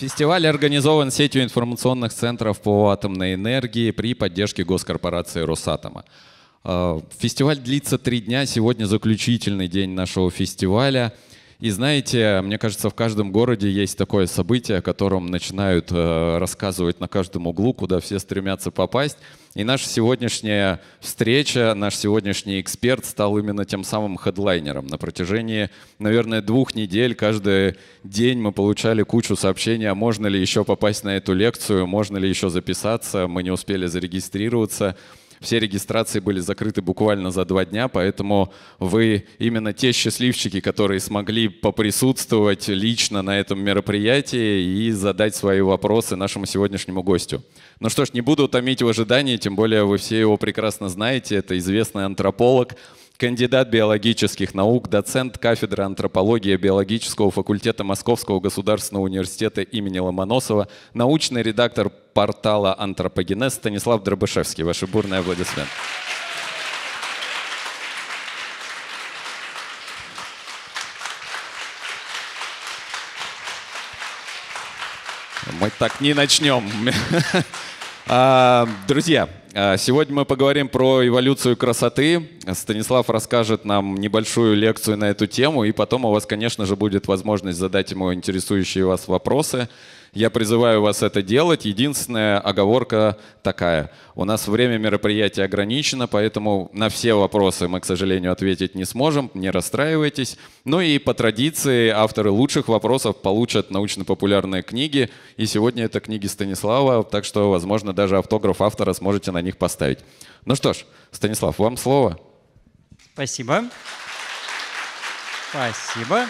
Фестиваль организован сетью информационных центров по атомной энергии при поддержке госкорпорации «Росатома». А, фестиваль длится три дня. Сегодня заключительный день нашего фестиваля – и знаете, мне кажется, в каждом городе есть такое событие, о котором начинают э, рассказывать на каждом углу, куда все стремятся попасть. И наша сегодняшняя встреча, наш сегодняшний эксперт стал именно тем самым хедлайнером. На протяжении, наверное, двух недель каждый день мы получали кучу сообщений, а можно ли еще попасть на эту лекцию, можно ли еще записаться, мы не успели зарегистрироваться. Все регистрации были закрыты буквально за два дня, поэтому вы именно те счастливчики, которые смогли поприсутствовать лично на этом мероприятии и задать свои вопросы нашему сегодняшнему гостю. Ну что ж, не буду утомить в ожидании, тем более вы все его прекрасно знаете, это известный антрополог, кандидат биологических наук, доцент кафедры антропологии биологического факультета Московского государственного университета имени Ломоносова, научный редактор портала «Антропогенез» Станислав Дробышевский. Ваши бурные аплодисменты. Мы так не начнем. А, друзья, а, сегодня мы поговорим про эволюцию красоты. Станислав расскажет нам небольшую лекцию на эту тему, и потом у вас, конечно же, будет возможность задать ему интересующие вас вопросы. Я призываю вас это делать. Единственная оговорка такая. У нас время мероприятия ограничено, поэтому на все вопросы мы, к сожалению, ответить не сможем. Не расстраивайтесь. Ну и по традиции авторы лучших вопросов получат научно-популярные книги. И сегодня это книги Станислава, так что, возможно, даже автограф автора сможете на них поставить. Ну что ж, Станислав, вам слово. Спасибо. Спасибо.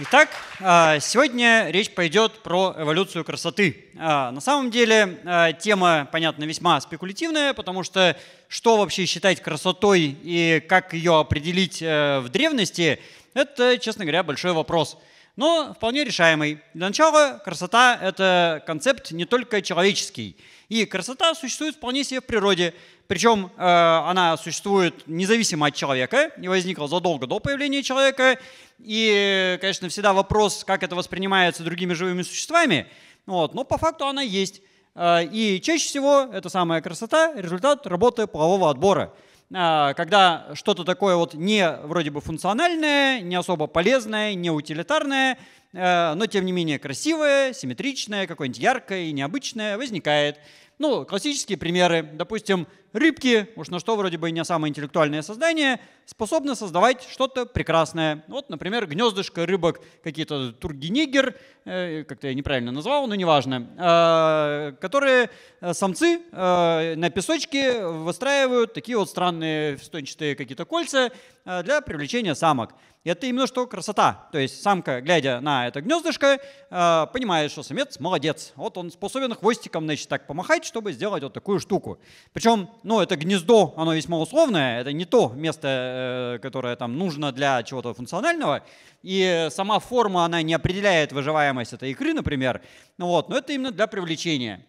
Итак, а, сегодня речь пойдет про эволюцию красоты. А, на самом деле а, тема, понятно, весьма спекулятивная, потому что что вообще считать красотой и как ее определить э, в древности, это, честно говоря, большой вопрос. Но вполне решаемый. Для начала красота — это концепт не только человеческий. И красота существует вполне себе в природе. Причем э, она существует независимо от человека и возникла задолго до появления человека. И, конечно, всегда вопрос, как это воспринимается другими живыми существами. Вот, но по факту она есть. А, и чаще всего это самая красота – результат работы полового отбора. А, когда что-то такое вот не вроде бы функциональное, не особо полезное, не утилитарное, а, но тем не менее красивое, симметричное, какое-нибудь яркое и необычное возникает. Ну, классические примеры. Допустим, рыбки, уж на что вроде бы не самое интеллектуальное создание, способны создавать что-то прекрасное. Вот, например, гнездышко рыбок, какие-то тургенигер, э, как-то я неправильно назвал, но неважно, а, которые э, самцы э, на песочке выстраивают такие вот странные встойчатые какие-то кольца для привлечения самок. И это именно что красота. То есть самка, глядя на это гнездышко, понимает, что самец молодец. Вот он способен хвостиком, значит, так помахать, чтобы сделать вот такую штуку. Причем ну, это гнездо, оно весьма условное, это не то место, э, которое там нужно для чего-то функционального, и сама форма, она не определяет выживаемость этой икры, например, ну, вот, но это именно для привлечения.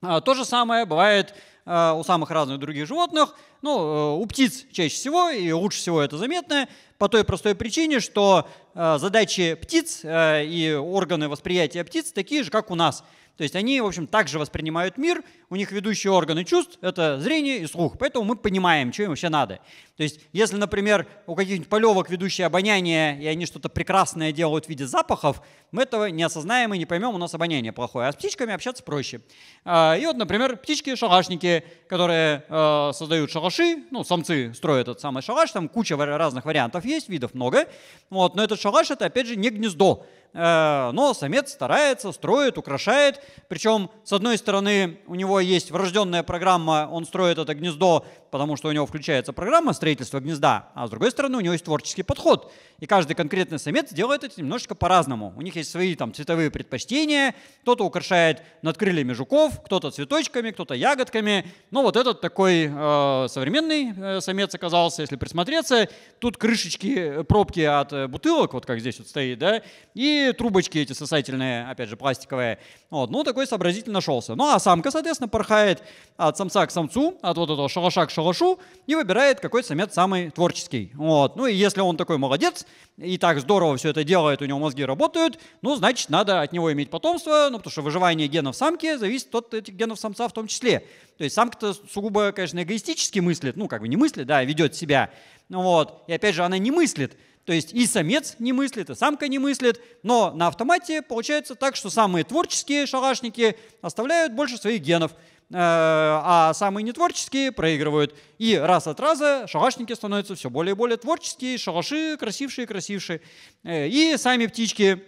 А, то же самое бывает э, у самых разных других животных, ну, э, у птиц чаще всего, и лучше всего это заметно, по той простой причине, что задачи птиц и органы восприятия птиц такие же, как у нас – то есть они, в общем, также воспринимают мир, у них ведущие органы чувств — это зрение и слух, поэтому мы понимаем, что им вообще надо. То есть если, например, у каких-нибудь полевок ведущее обоняние, и они что-то прекрасное делают в виде запахов, мы этого не осознаем и не поймем, у нас обоняние плохое, а с птичками общаться проще. А, и вот, например, птички-шалашники, которые э, создают шалаши, ну, самцы строят этот самый шалаш, там куча разных вариантов есть, видов много, вот, но этот шалаш — это, опять же, не гнездо, Э, но самец старается, строит, украшает. Причем, с одной стороны, у него есть врожденная программа, он строит это гнездо потому что у него включается программа строительства гнезда, а с другой стороны у него есть творческий подход. И каждый конкретный самец делает это немножечко по-разному. У них есть свои там цветовые предпочтения, кто-то украшает над крыльями жуков, кто-то цветочками, кто-то ягодками. Но ну, вот этот такой э, современный э, самец оказался, если присмотреться, тут крышечки, э, пробки от э, бутылок, вот как здесь вот стоит, да, и трубочки эти сосательные, опять же, пластиковые. Вот, ну, такой сообразитель нашелся. Ну, а самка, соответственно, порхает от самца к самцу, от вот этого шалаша к шалашу и выбирает, какой самец самый творческий. Вот. Ну и если он такой молодец, и так здорово все это делает, у него мозги работают, ну, значит, надо от него иметь потомство, ну, потому что выживание генов самки зависит от этих генов самца в том числе. То есть самка-то сугубо, конечно, эгоистически мыслит, ну, как бы не мыслит, да, а ведет себя. Ну вот. И опять же, она не мыслит. То есть и самец не мыслит, и самка не мыслит, но на автомате получается так, что самые творческие шалашники оставляют больше своих генов. Э, а самые нетворческие проигрывают. И раз от раза шалашники становятся все более и более творческие, шалаши красившие и красившие. Э, и сами птички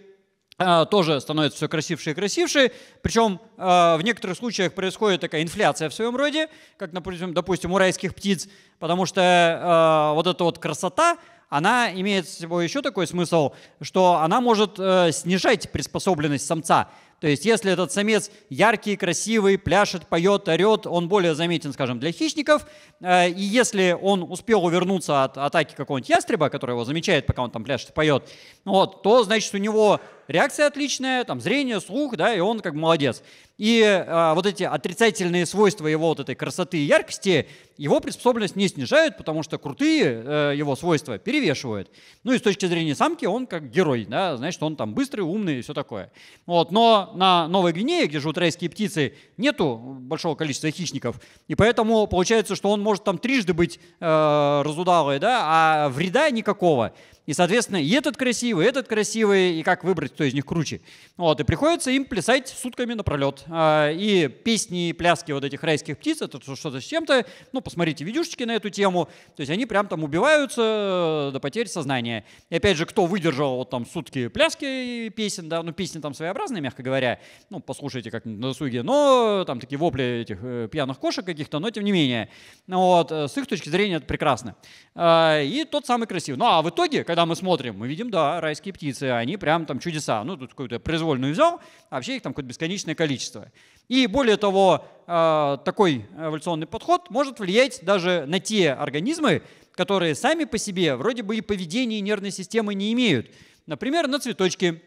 э, тоже становятся все красивше и красивше. Причем в некоторых случаях происходит такая инфляция в своем роде, как, например допустим у райских птиц, потому что вот эта вот красота, она имеет с собой еще такой смысл, что она может снижать приспособленность самца. То есть если этот самец яркий, красивый, пляшет, поет, орет, он более заметен, скажем, для хищников. Э, и если он успел увернуться от атаки какого-нибудь ястреба, который его замечает, пока он там пляшет и поет, вот, то, значит, у него реакция отличная, там зрение, слух, да, и он как молодец. И а, вот эти отрицательные свойства его вот этой красоты и яркости, его приспособленность не снижают, потому что крутые э, его свойства перевешивают. Ну и с точки зрения самки он как герой, да, значит, он там быстрый, умный и все такое. Вот, но на Новой Гвинее, где живут райские птицы, нету большого количества хищников, и поэтому получается, что он может там трижды быть э, разудалый, да, а вреда никакого. И, соответственно, и этот красивый, и этот красивый, и как выбрать, кто из них круче. Вот, и приходится им плясать сутками напролет. А, и песни, и пляски вот этих райских птиц, это что-то с чем-то. Ну, посмотрите видюшечки на эту тему. То есть они прям там убиваются э, до потери сознания. И опять же, кто выдержал вот там сутки пляски и песен, да, ну, песни там своеобразные, мягко говоря, ну, послушайте как на досуге, но там такие вопли этих э, пьяных кошек каких-то, но тем не менее. Вот, э, с их точки зрения это прекрасно. А, и тот самый красивый. Ну, а в итоге, когда мы смотрим, мы видим, да, райские птицы, они прям там чудеса. Ну, тут какую-то произвольную взял, а вообще их там какое-то бесконечное количество. И более того, э, такой эволюционный подход может влиять даже на те организмы, которые сами по себе вроде бы и поведения и нервной системы не имеют. Например, на цветочки,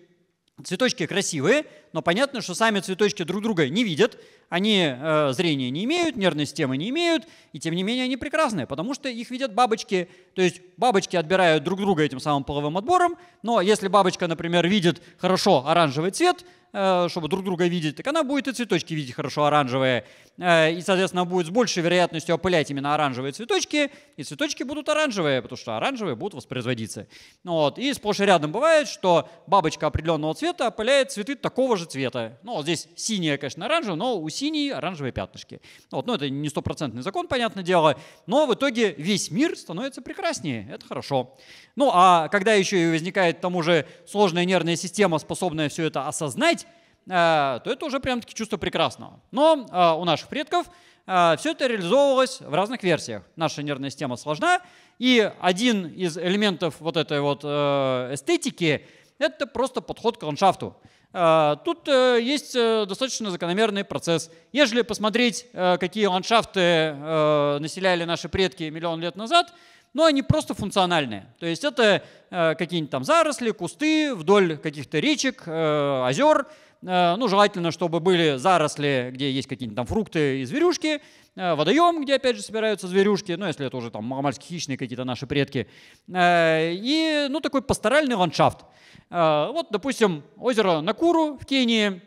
Цветочки красивые, но понятно, что сами цветочки друг друга не видят, они э, зрения не имеют, нервной системы не имеют, и тем не менее они прекрасные, потому что их видят бабочки. То есть бабочки отбирают друг друга этим самым половым отбором, но если бабочка, например, видит хорошо оранжевый цвет, Э, чтобы друг друга видеть, так она будет и цветочки видеть хорошо оранжевые. Э, и, соответственно, будет с большей вероятностью опылять именно оранжевые цветочки, и цветочки будут оранжевые, потому что оранжевые будут воспроизводиться. Вот. И сплошь и рядом бывает, что бабочка определенного цвета опыляет цветы такого же цвета. Ну, вот здесь синие, конечно, оранжевые, но у синей оранжевые пятнышки. Вот. Ну, это не стопроцентный закон, понятное дело, но в итоге весь мир становится прекраснее. Это хорошо. Ну, а когда еще и возникает к тому же сложная нервная система, способная все это осознать, Э, то это уже прям таки чувство прекрасного. Но э, у наших предков э, все это реализовывалось в разных версиях. Наша нервная система сложна, и один из элементов вот этой вот эстетики – это просто подход к ландшафту. Тут есть достаточно закономерный процесс. Если посмотреть, какие ландшафты населяли наши предки миллион лет назад, но ну, они просто функциональные. То есть это какие-нибудь там заросли, кусты вдоль каких-то речек, озер – Э, ну, желательно, чтобы были заросли, где есть какие-нибудь там фрукты и зверюшки, э, водоем, где, опять же, собираются зверюшки, ну, если это уже там маломальские хищные какие-то наши предки, э, и, ну, такой пасторальный ландшафт. Вот, допустим, озеро Накуру в Кении,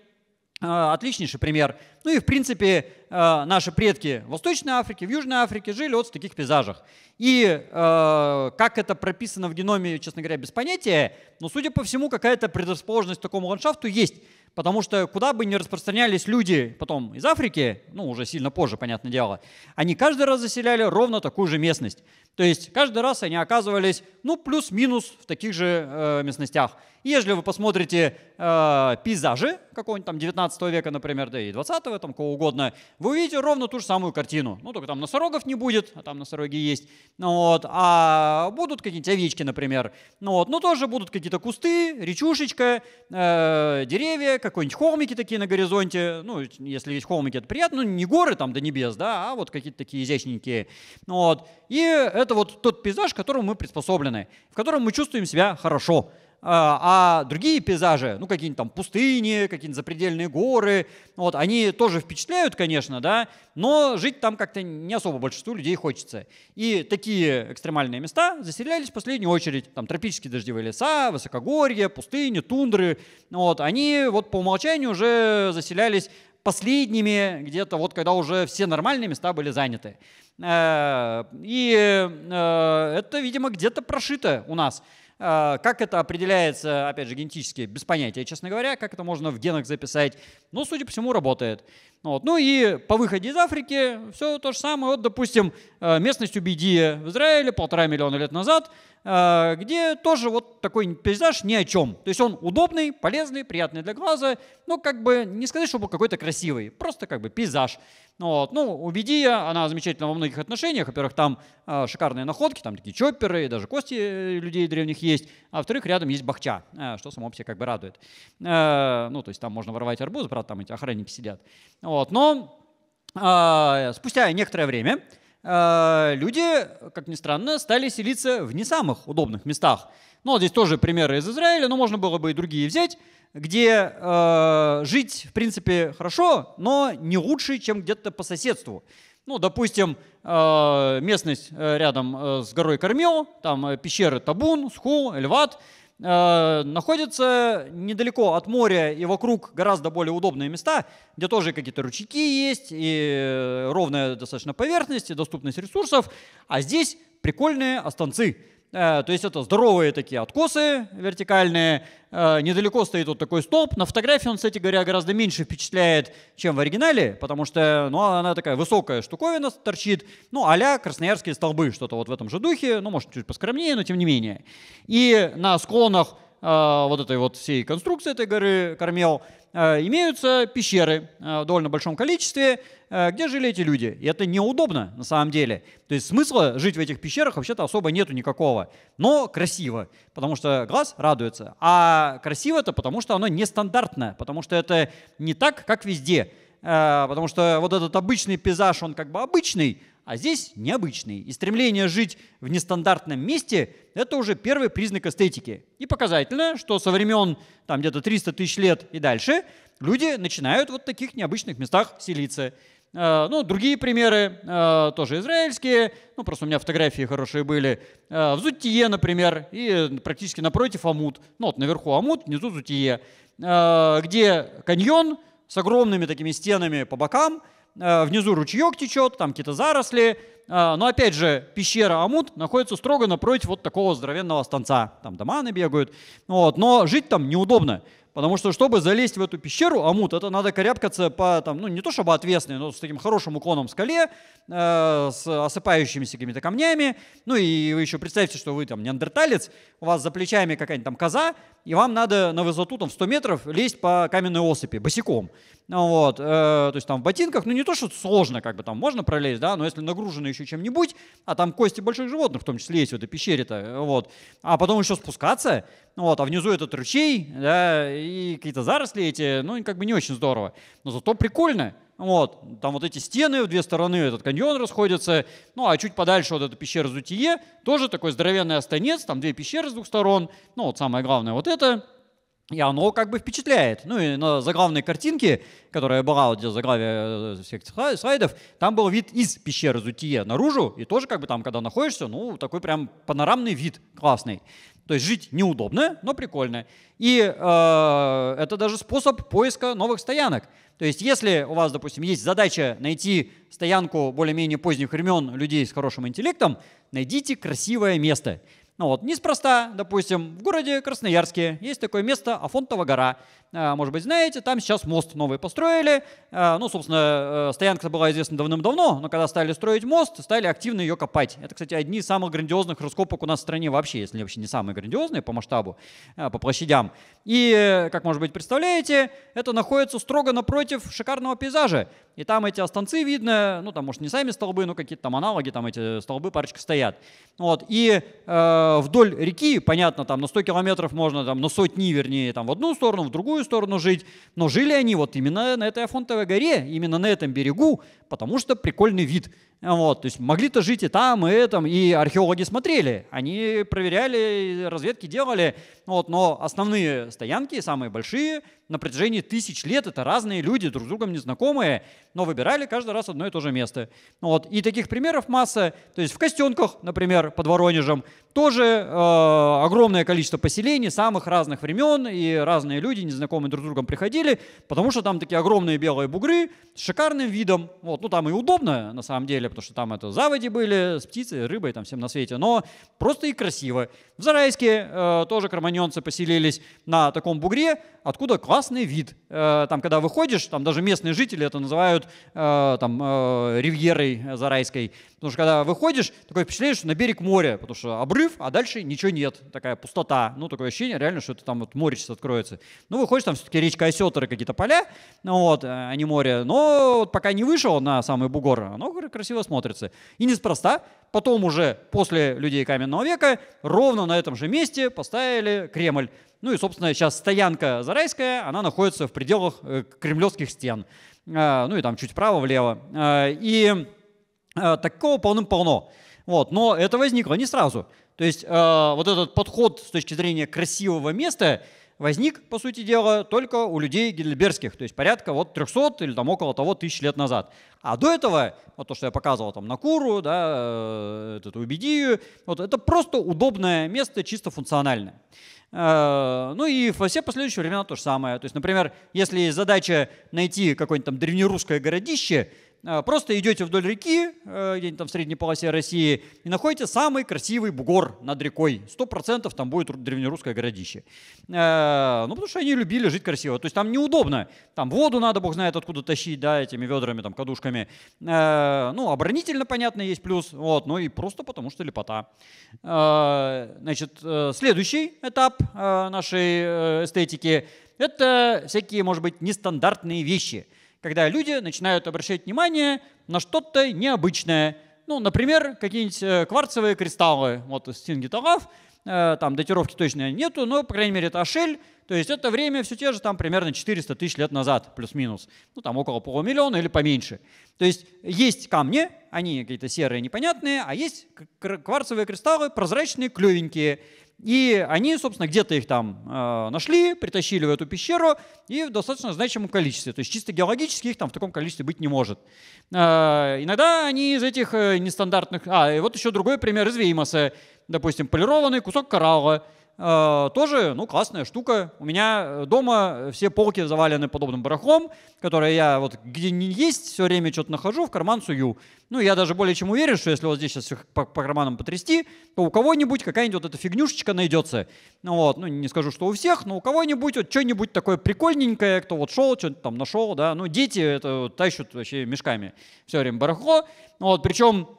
отличнейший пример. Ну и, в принципе, наши предки в Восточной Африке, в Южной Африке жили вот в таких пейзажах. И как это прописано в геноме, честно говоря, без понятия, но, судя по всему, какая-то предрасположенность к такому ландшафту есть. Потому что куда бы ни распространялись люди потом из Африки, ну уже сильно позже, понятное дело, они каждый раз заселяли ровно такую же местность. То есть каждый раз они оказывались, ну, плюс-минус в таких же э, местностях. И если вы посмотрите э, пейзажи какого-нибудь там 19 века, например, да и 20-го, там кого угодно, вы увидите ровно ту же самую картину. Ну, только там носорогов не будет, а там носороги есть. Ну, вот, а будут какие-нибудь овечки, например. Ну, вот, но тоже будут какие-то кусты, речушечка, э, деревья, какой-нибудь холмики такие на горизонте, ну, если есть холмики, это приятно, ну, не горы там до небес, да, а вот какие-то такие изящненькие. Вот. И это вот тот пейзаж, к которому мы приспособлены, в котором мы чувствуем себя хорошо. А, а другие пейзажи, ну, какие-нибудь там пустыни, какие-нибудь запредельные горы, вот, они тоже впечатляют, конечно, да, но жить там как-то не особо большинству людей хочется. И такие экстремальные места заселялись в последнюю очередь, там тропические дождевые леса, высокогорье, пустыни, тундры, вот, они вот по умолчанию уже заселялись последними, где-то вот когда уже все нормальные места были заняты. Э, и э, это, видимо, где-то прошито у нас. А, как это определяется, опять же, генетически, без понятия, честно говоря, как это можно в генах записать. Но, судя по всему, работает. Вот. Ну и по выходе из Африки все то же самое. Вот, допустим, э, местность Убидия в Израиле полтора миллиона лет назад Э, где тоже вот такой пейзаж ни о чем. То есть он удобный, полезный, приятный для глаза, но как бы не сказать, чтобы какой-то красивый, просто как бы пейзаж. Вот. Ну, у Бедия она замечательна во многих отношениях. Во-первых, там э, шикарные находки, там такие чопперы, и даже кости э, людей древних есть. А во-вторых, рядом есть бахча, э, что само по себе как бы радует. Э, ну, то есть там можно воровать арбуз, правда, там эти охранники сидят. Вот. Но э, спустя некоторое время Э, люди, как ни странно, стали селиться в не самых удобных местах. Ну, вот здесь тоже примеры из Израиля, но можно было бы и другие взять, где э, жить, в принципе, хорошо, но не лучше, чем где-то по соседству. Ну, допустим, э, местность э, рядом с горой Кормил, там пещеры Табун, Схул, Эльват – э, находится недалеко от моря и вокруг гораздо более удобные места, где тоже какие-то ручейки есть, и э, ровная достаточно поверхность, и доступность ресурсов. А здесь прикольные останцы Э, то есть это здоровые такие откосы вертикальные. Э, недалеко стоит вот такой столб. На фотографии он, кстати говоря, гораздо меньше впечатляет, чем в оригинале, потому что ну, она такая высокая штуковина торчит, ну, а красноярские столбы, что-то вот в этом же духе, ну, может, чуть поскромнее, но тем не менее. И на склонах а, вот этой вот всей конструкции этой горы Кармел, а, имеются пещеры а, в довольно большом количестве, где жили эти люди. И это неудобно на самом деле. То есть смысла жить в этих пещерах вообще-то особо нету никакого. Но красиво, потому что глаз радуется. А красиво это потому, что оно нестандартное, потому что это не так, как везде. Потому что вот этот обычный пейзаж, он как бы обычный, а здесь необычный. И стремление жить в нестандартном месте – это уже первый признак эстетики. И показательно, что со времен там где-то 300 тысяч лет и дальше люди начинают вот в таких необычных местах селиться. Э, ну, другие примеры, э, тоже израильские, ну, просто у меня фотографии хорошие были. Э, в Зутие, например, и практически напротив Амут. Ну, вот наверху Амут, внизу Зутие, где каньон с огромными такими стенами по бокам – Э, внизу ручеек течет, там какие-то заросли, а, но опять же, пещера Амут находится строго напротив вот такого здоровенного станца. Там доманы бегают. Вот. Но жить там неудобно. Потому что, чтобы залезть в эту пещеру, амут, это надо корябкаться по, там, ну, не то чтобы отвесной, но с таким хорошим уклоном в скале, э, с осыпающимися какими-то камнями. Ну, и вы еще представьте, что вы там неандерталец, у вас за плечами какая-нибудь там коза, и вам надо на высоту там 100 метров лезть по каменной осыпи босиком. ну Вот, э, то есть там в ботинках, ну, не то, что сложно, как бы там можно пролезть, да, но если нагружены еще чем-нибудь, а там кости больших животных, в том числе есть в этой пещере-то, вот. А потом еще спускаться, вот, а внизу этот ручей, да, и какие-то заросли эти, ну, как бы не очень здорово. Но зато прикольно, вот, там вот эти стены в две стороны, этот каньон расходится, ну, а чуть подальше вот эта пещера Зутие, тоже такой здоровенный останец, там две пещеры с двух сторон, ну, вот самое главное вот это, и оно как бы впечатляет. Ну и на заглавной картинке, которая была вот здесь в заглаве э, всех слайдов, там был вид из пещеры Зутие наружу, и тоже как бы там, когда находишься, ну такой прям панорамный вид классный. То есть жить неудобно, но прикольно. И э, это даже способ поиска новых стоянок. То есть если у вас, допустим, есть задача найти стоянку более-менее поздних времен людей с хорошим интеллектом, найдите красивое место. Ну вот, неспроста, допустим, в городе Красноярске есть такое место Афонтова гора. А, может быть, знаете, там сейчас мост новый построили. А, ну, собственно, э, стоянка была известна давным-давно, но когда стали строить мост, стали активно ее копать. Это, кстати, одни из самых грандиозных раскопок у нас в стране вообще, если вообще не самые грандиозные по масштабу, а, по площадям. И, как, может быть, представляете, это находится строго напротив шикарного пейзажа. И там эти останцы видно, ну, там, может, не сами столбы, но какие-то там аналоги, там эти столбы парочка стоят. Вот. И э, вдоль реки, понятно, там на 100 километров можно, там на сотни, вернее, там в одну сторону, в другую сторону жить. Но жили они вот именно на этой Афонтовой горе, именно на этом берегу, потому что прикольный вид – вот, то есть могли-то жить и там, и этом, и археологи смотрели, они проверяли, разведки делали, вот, но основные стоянки, самые большие, на протяжении тысяч лет это разные люди, друг с другом незнакомые, но выбирали каждый раз одно и то же место. Вот, и таких примеров масса, то есть в Костенках, например, под Воронежем, тоже э, огромное количество поселений самых разных времен, и разные люди, незнакомые друг с другом, приходили, потому что там такие огромные белые бугры с шикарным видом, вот, ну там и удобно, на самом деле, деле, потому что там это заводи были с птицей, рыбой, там всем на свете, но просто и красиво. В Зарайске э, тоже кроманьонцы поселились на таком бугре, откуда классный вид. Э, там, когда выходишь, там даже местные жители это называют э, там э, ривьерой Зарайской, потому что когда выходишь, такое впечатление, что на берег моря, потому что обрыв, а дальше ничего нет, такая пустота, ну, такое ощущение реально, что это там вот море сейчас откроется. Ну, выходишь, там все-таки речка Осетр какие-то поля, ну, вот, э, а не море, но вот пока не вышел на самый бугор, оно красиво красиво смотрится. И неспроста потом уже после людей каменного века ровно на этом же месте поставили Кремль. Ну и, собственно, сейчас стоянка Зарайская, она находится в пределах э, кремлевских стен. А, ну и там чуть вправо-влево. А, и а, такого полным-полно. Вот. Но это возникло не сразу. То есть э, вот этот подход с точки зрения красивого места возник, по сути дела, только у людей гейдельбергских, то есть порядка вот 300 или там около того тысяч лет назад. А до этого, вот то, что я показывал там на Куру, да, э, эту Убедию, вот это просто удобное место, чисто функциональное. Э, ну и во все последующие времена то же самое. То есть, например, если задача найти какое-нибудь там древнерусское городище, Э, просто идете вдоль реки, э, где-нибудь там в средней полосе России, и находите самый красивый бугор над рекой. Сто процентов там будет древнерусское городище. Э, ну, потому что они любили жить красиво. То есть там неудобно. Там воду надо, бог знает, откуда тащить, да, этими ведрами, там, кадушками. Ну, оборонительно, понятно, есть плюс. Вот, ну и просто потому что лепота. Значит, следующий этап нашей эстетики – это всякие, может быть, нестандартные вещи – когда люди начинают обращать внимание на что-то необычное. Ну, например, какие-нибудь э, кварцевые кристаллы, вот из сингиталов, э, там датировки точно нету, но, по крайней мере, это Ашель, то есть это время все те же там примерно 400 тысяч лет назад, плюс-минус, ну там около полумиллиона или поменьше. То есть есть камни, они какие-то серые непонятные, а есть кварцевые кристаллы прозрачные, клевенькие. И они, собственно, где-то их там э, нашли, притащили в эту пещеру и в достаточно значимом количестве. То есть чисто геологически их там в таком количестве быть не может. Э, иногда они из этих э, нестандартных... А, и вот еще другой пример из Веймоса. Допустим, полированный кусок коралла Э, тоже, ну, классная штука. У меня э, дома э, все полки завалены подобным барахлом, которое я вот где не есть, все время что-то нахожу, в карман сую. Ну, я даже более чем уверен, что если вот здесь сейчас по, по карманам потрясти, то у кого-нибудь какая-нибудь вот эта фигнюшечка найдется. ну Вот, ну, не скажу, что у всех, но у кого-нибудь вот что-нибудь такое прикольненькое, кто вот шел, что то там нашел, да. Ну, дети это тащат вообще мешками все время барахло. Ну вот, причем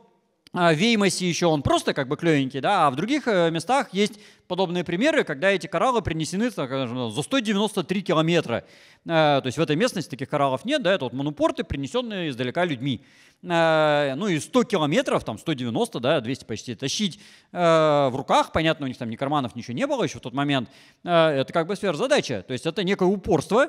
а, Веймосе еще он просто как бы клевенький, да, а в других э, местах есть подобные примеры, когда эти кораллы принесены скажем, э, ну, за 193 километра. Э, то есть в этой местности таких кораллов нет, да, это вот монопорты, принесенные издалека людьми. Ну и 100 километров, там 190, да, 200 почти, тащить в руках, понятно, у них там ни карманов, ничего не было еще в тот момент, это как бы сверхзадача, то есть это некое упорство,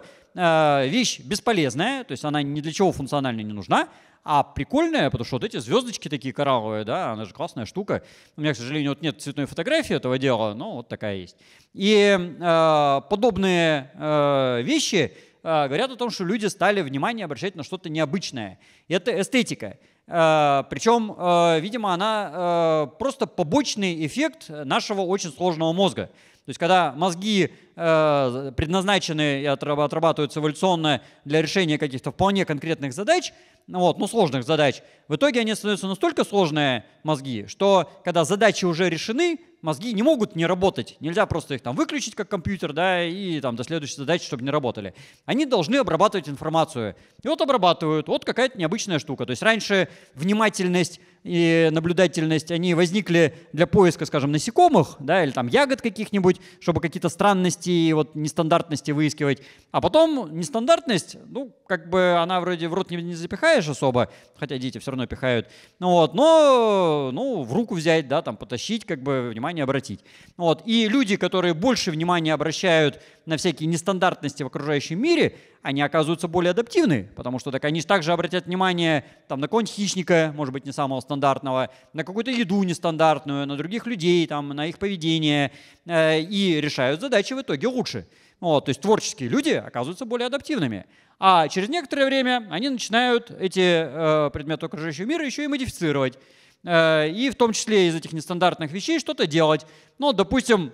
вещь бесполезная, то есть она ни для чего функционально не нужна, а прикольная, потому что вот эти звездочки такие коралловые, да, она же классная штука. У меня, к сожалению, вот нет цветной фотографии этого дела, но вот такая есть. И э, подобные э, вещи э, говорят о том, что люди стали внимание обращать на что-то необычное. И это эстетика. Э, причем, э, видимо, она э, просто побочный эффект нашего очень сложного мозга. То есть когда мозги э, предназначены и отрабатываются эволюционно для решения каких-то вполне конкретных задач, вот, ну сложных задач, в итоге они становятся настолько сложные мозги, что когда задачи уже решены, мозги не могут не работать. Нельзя просто их там выключить, как компьютер, да, и там до следующей задачи, чтобы не работали. Они должны обрабатывать информацию. И вот обрабатывают. Вот какая-то необычная штука. То есть раньше внимательность и наблюдательность, они возникли для поиска, скажем, насекомых, да, или там ягод каких-нибудь, чтобы какие-то странности и вот нестандартности выискивать. А потом нестандартность, ну, как бы она вроде в рот не, не запихаешь особо, хотя дети все равно пихают, ну, вот, но, ну, в руку взять, да, там, потащить, как бы внимание обратить. Вот, и люди, которые больше внимания обращают на всякие нестандартности в окружающем мире, они оказываются более адаптивны, потому что так они также обратят внимание там, на какого-нибудь хищника, может быть, не самого стандартного, на какую-то еду нестандартную, на других людей, там, на их поведение, э, и решают задачи в итоге лучше. Вот, то есть творческие люди оказываются более адаптивными. А через некоторое время они начинают эти э, предметы окружающего мира еще и модифицировать. Э, и в том числе из этих нестандартных вещей что-то делать. Ну, допустим,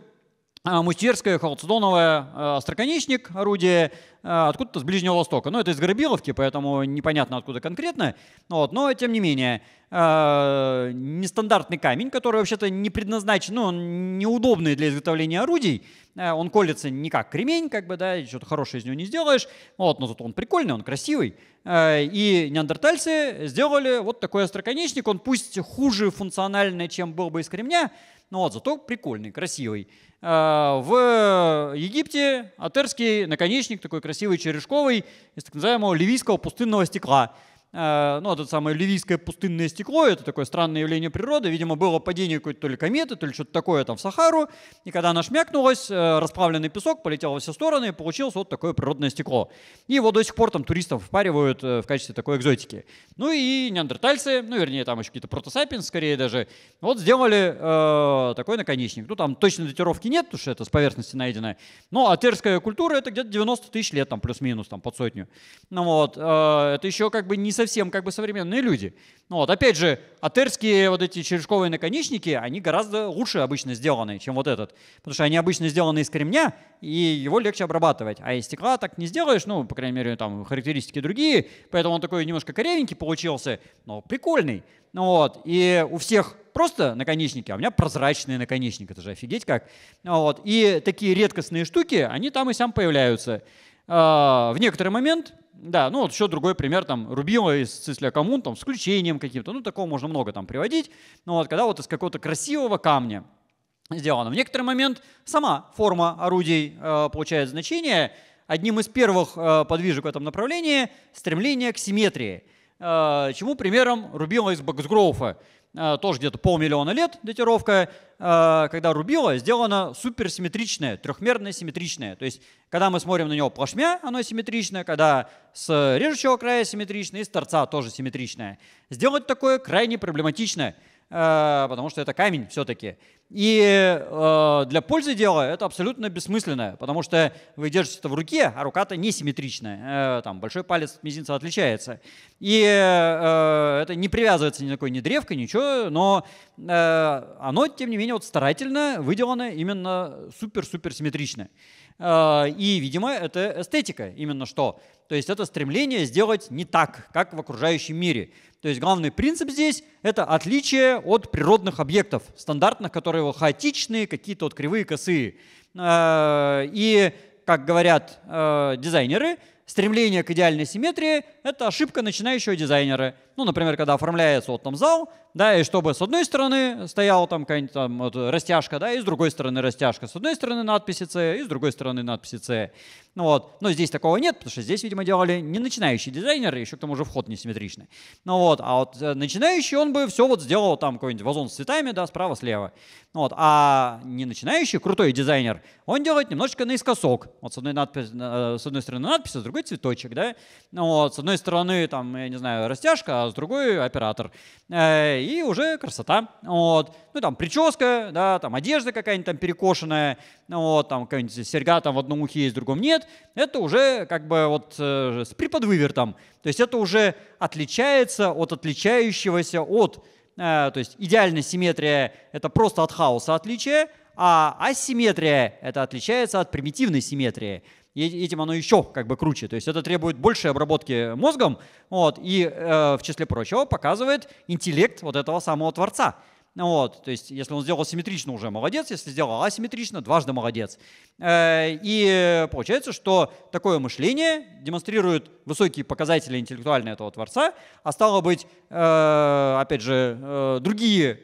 а, мустьерская, холцедоновая, э, остроконечник, орудие, э, откуда-то с Ближнего Востока. Ну, это из грабиловки, поэтому непонятно откуда конкретно. Вот. Но, тем не менее, э, нестандартный камень, который вообще-то не предназначен, ну, он неудобный для изготовления орудий. он колется не как кремень, как бы, да, что-то хорошее из него не сделаешь. Вот, но зато он прикольный, он красивый. и неандертальцы сделали вот такой остроконечник. Он пусть хуже функционально, чем был бы из кремня, но вот, зато прикольный, красивый. А, в Египте атерский наконечник, такой красивый черешковый, из так называемого ливийского пустынного стекла. Э, ну, это а самое ливийское пустынное стекло, это такое странное явление природы, видимо, было падение какой-то то ли кометы, то ли что-то такое там в Сахару, и когда она шмякнулась, э, расплавленный песок полетел во все стороны, и получилось вот такое природное стекло. И его до сих пор там туристов впаривают э, в качестве такой экзотики. Ну и неандертальцы, ну, вернее, там еще какие-то протосапиенс, скорее даже, вот сделали э, такой наконечник. Ну, там точной датировки нет, потому что это с поверхности найдено, но ну, атерская культура — это где-то 90 тысяч лет, там, плюс-минус, там, под сотню. Ну вот, э, это еще как бы не совсем совсем как бы современные люди. Ну вот, опять же, атерские вот эти черешковые наконечники, они гораздо лучше обычно сделаны, чем вот этот. Потому что они обычно сделаны из кремня, и его легче обрабатывать. А из стекла так не сделаешь, ну, по крайней мере, там характеристики другие, поэтому он такой немножко корявенький получился, но прикольный. Ну вот, и у всех просто наконечники, а у меня прозрачные наконечники, это же офигеть как. Ну вот, и такие редкостные штуки, они там и сам появляются. А, в некоторый момент да, ну вот еще другой пример, там, Рубила из Цисля Коммун, там, с включением каким-то, ну, такого можно много там приводить, но вот когда вот из какого-то красивого камня сделано. В некоторый момент сама форма орудий э, получает значение. Одним из первых э, подвижек в этом направлении – стремление к симметрии, э, чему примером Рубила из Боксгроуфа. Э, тоже где-то полмиллиона лет датировка, э, когда рубило сделано суперсимметричное, трехмерное симметричное. То есть, когда мы смотрим на него плашмя, оно симметричное, когда с режущего края симметричное, и с торца тоже симметричное. Сделать такое крайне проблематичное. Э, потому что это камень все-таки. И э, для пользы дела это абсолютно бессмысленно, потому что вы держите это в руке, а рука-то несимметричная. Э, там большой палец от мизинца отличается. И э, это не привязывается ни на какой ни древка, ничего, но э, оно, тем не менее, вот старательно выделано именно супер-супер симметрично. Э, и, видимо, это эстетика именно что – то есть это стремление сделать не так, как в окружающем мире. То есть главный принцип здесь – это отличие от природных объектов, стандартных, которые хаотичные, какие-то вот кривые, косые. Э, и, как говорят э, дизайнеры, стремление к идеальной симметрии – это ошибка начинающего дизайнера. Ну, например, когда оформляется вот там зал, да, и чтобы с одной стороны стояла там какая-нибудь там вот, растяжка, да, и с другой стороны растяжка. С одной стороны надписи C, и с другой стороны надписи C. Ну вот, но здесь такого нет, потому что здесь, видимо, делали не начинающие дизайнеры, еще к тому же вход несимметричный. Ну вот, а вот э, начинающий, он бы все вот сделал там какой-нибудь вазон с цветами, да, справа-слева. Ну вот, а не начинающий, крутой дизайнер, он делает немножечко наискосок. Вот с одной, надпись, э, с одной стороны надпись, а с другой цветочек, да. Ну вот, с одной стороны там, я не знаю, растяжка, а с другой оператор э, и уже красота. Вот. Ну, там прическа, да, там одежда какая-нибудь там перекошенная, ну, вот, там какая-нибудь серьга там в одном ухе есть, в другом нет. Это уже как бы вот э, с преподвывертом, То есть это уже отличается от отличающегося от... Э, то есть идеальная симметрия — это просто от хаоса отличие, а асимметрия — это отличается от примитивной симметрии и этим оно еще как бы круче. То есть это требует большей обработки мозгом, вот, и э, в числе прочего показывает интеллект вот этого самого творца. Ну вот, то есть, если он сделал симметрично, уже молодец. Если сделал асимметрично, дважды молодец. Э, и получается, что такое мышление демонстрирует высокие показатели интеллектуальные этого творца, а стало быть, э, опять же, э, другие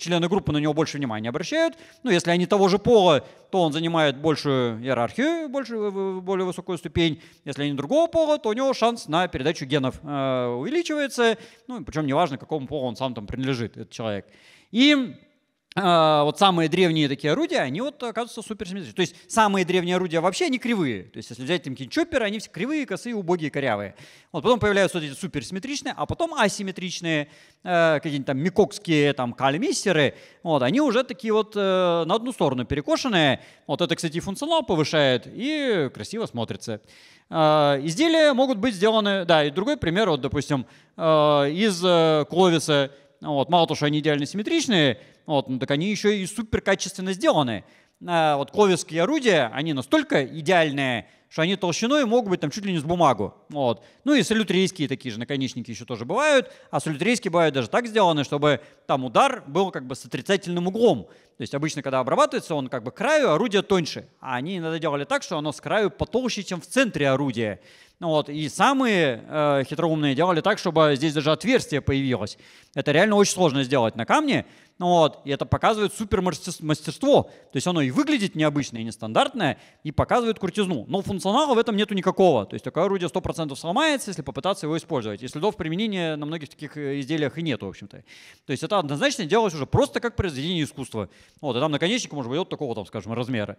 члены группы на него больше внимания обращают. Ну, если они того же пола, то он занимает большую иерархию, больше, более высокую ступень. Если они другого пола, то у него шанс на передачу генов увеличивается. Ну, причем неважно, какому полу он сам там принадлежит, этот человек. И а, вот самые древние такие орудия, они вот оказываются суперсимметричны. То есть самые древние орудия вообще, они кривые. То есть если взять там чопперы, они все кривые, косые, убогие, корявые. Вот потом появляются вот эти суперсимметричные, а потом асимметричные, э, какие-нибудь там микокские там кальмистеры, вот, они уже такие вот э, на одну сторону перекошенные. Вот это, кстати, функционал повышает и красиво смотрится. Э, изделия могут быть сделаны, да, и другой пример, вот, допустим, э, из э, кловиса, ну вот, мало того, что они идеально симметричные, вот, ну, так они еще и суперкачественно сделаны. А, вот кловецкие орудия, они настолько идеальные, что они толщиной могут быть там чуть ли не с бумагу. Вот. Ну и салютрейские такие же наконечники еще тоже бывают, а салютрейские бывают даже так сделаны, чтобы там удар был как бы с отрицательным углом. То есть обычно, когда обрабатывается, он как бы краю, орудие тоньше. А они иногда делали так, что оно с краю потолще, чем в центре орудия. Ну вот. И самые э, хитроумные делали так, чтобы здесь даже отверстие появилось. Это реально очень сложно сделать на камне. Ну вот. И это показывает супер мастерство. То есть оно и выглядит необычно, и нестандартное, и показывает крутизну. Но функционала в этом нету никакого. То есть такое орудие 100% сломается, если попытаться его использовать. И следов применения на многих таких э, изделиях и нет в общем-то. То есть это однозначно делалось уже просто как произведение искусства. Вот, и там наконечник может быть вот такого, там, скажем, размера.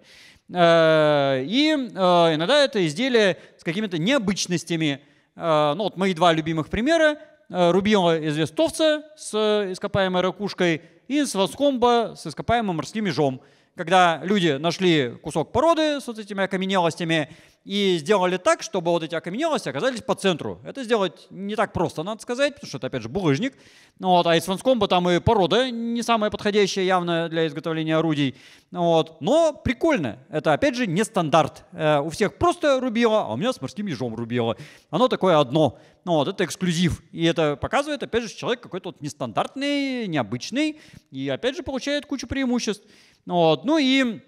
Э, и э, иногда это изделие с какими-то необычностями. Э, ну, вот мои два любимых примера. Рубио из листовца с ископаемой ракушкой и с воскомба с ископаемым морским межом. Когда люди нашли кусок породы с вот этими окаменелостями, и сделали так, чтобы вот эти окаменелости оказались по центру. Это сделать не так просто, надо сказать, потому что это, опять же, булыжник. Ну вот, а из фанскомба там и порода не самая подходящая явно для изготовления орудий. Ну вот. Но прикольно. Это, опять же, не стандарт. Э, у всех просто рубило, а у меня с морским ежом рубило. Оно такое одно. Ну Вот, это эксклюзив. И это показывает, опять же, человек какой-то вот нестандартный, необычный. И, опять же, получает кучу преимуществ. Ну вот. Ну и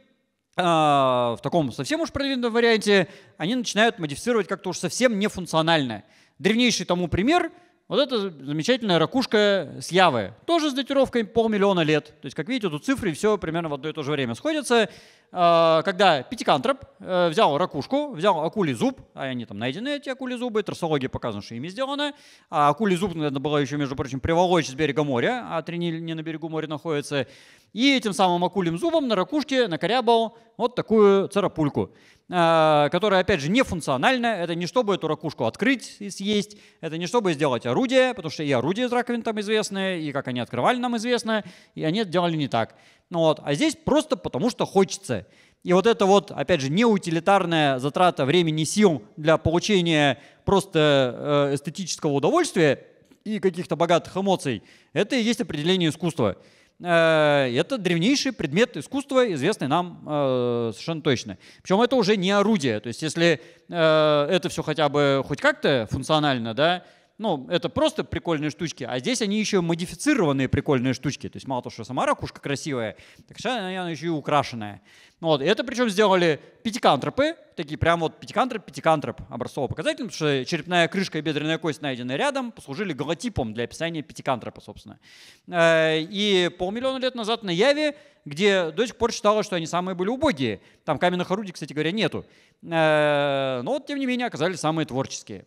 а, в таком совсем уж продвинутом варианте, они начинают модифицировать как-то уж совсем нефункциональное Древнейший тому пример – вот эта замечательная ракушка с Явы, тоже с датировкой полмиллиона лет. То есть, как видите, тут цифры все примерно в одно и то же время сходятся. А, когда Пятикантроп э, взял ракушку, взял акулий зуб, а они там найдены, эти акули зубы, трассология показана, что ими сделано, а акулий зуб надо было еще, между прочим, приволочь с берега моря, а трениль не на берегу моря находится, и этим самым акулим зубом на ракушке накорябал вот такую царапульку, а, которая, опять же, не функциональна, это не чтобы эту ракушку открыть и съесть, это не чтобы сделать орудие, потому что и орудие из раковин там известны, и как они открывали нам известно, и они это делали не так. Ну вот, а здесь просто потому, что хочется. И вот это вот, опять же, неутилитарная затрата времени и сил для получения просто э, эстетического удовольствия и каких-то богатых эмоций, это и есть определение искусства. Э, это древнейший предмет искусства, известный нам э, совершенно точно. Причем это уже не орудие. То есть если это все хотя бы хоть как-то функционально, да, ну, это просто прикольные штучки, а здесь они еще модифицированные прикольные штучки. То есть мало того, что сама ракушка красивая, так сейчас она еще и украшенная. Ну вот, и это причем сделали пятикантропы, такие прям вот пятикантроп, пятикантроп образцово показательным, потому что черепная крышка и бедренная кость, найдены рядом, послужили голотипом для описания пятикантропа, собственно. Э, и полмиллиона лет назад на Яве, где до сих пор считалось, что они самые были убогие, там каменных орудий, кстати говоря, нету, э, но вот тем не менее оказались самые творческие.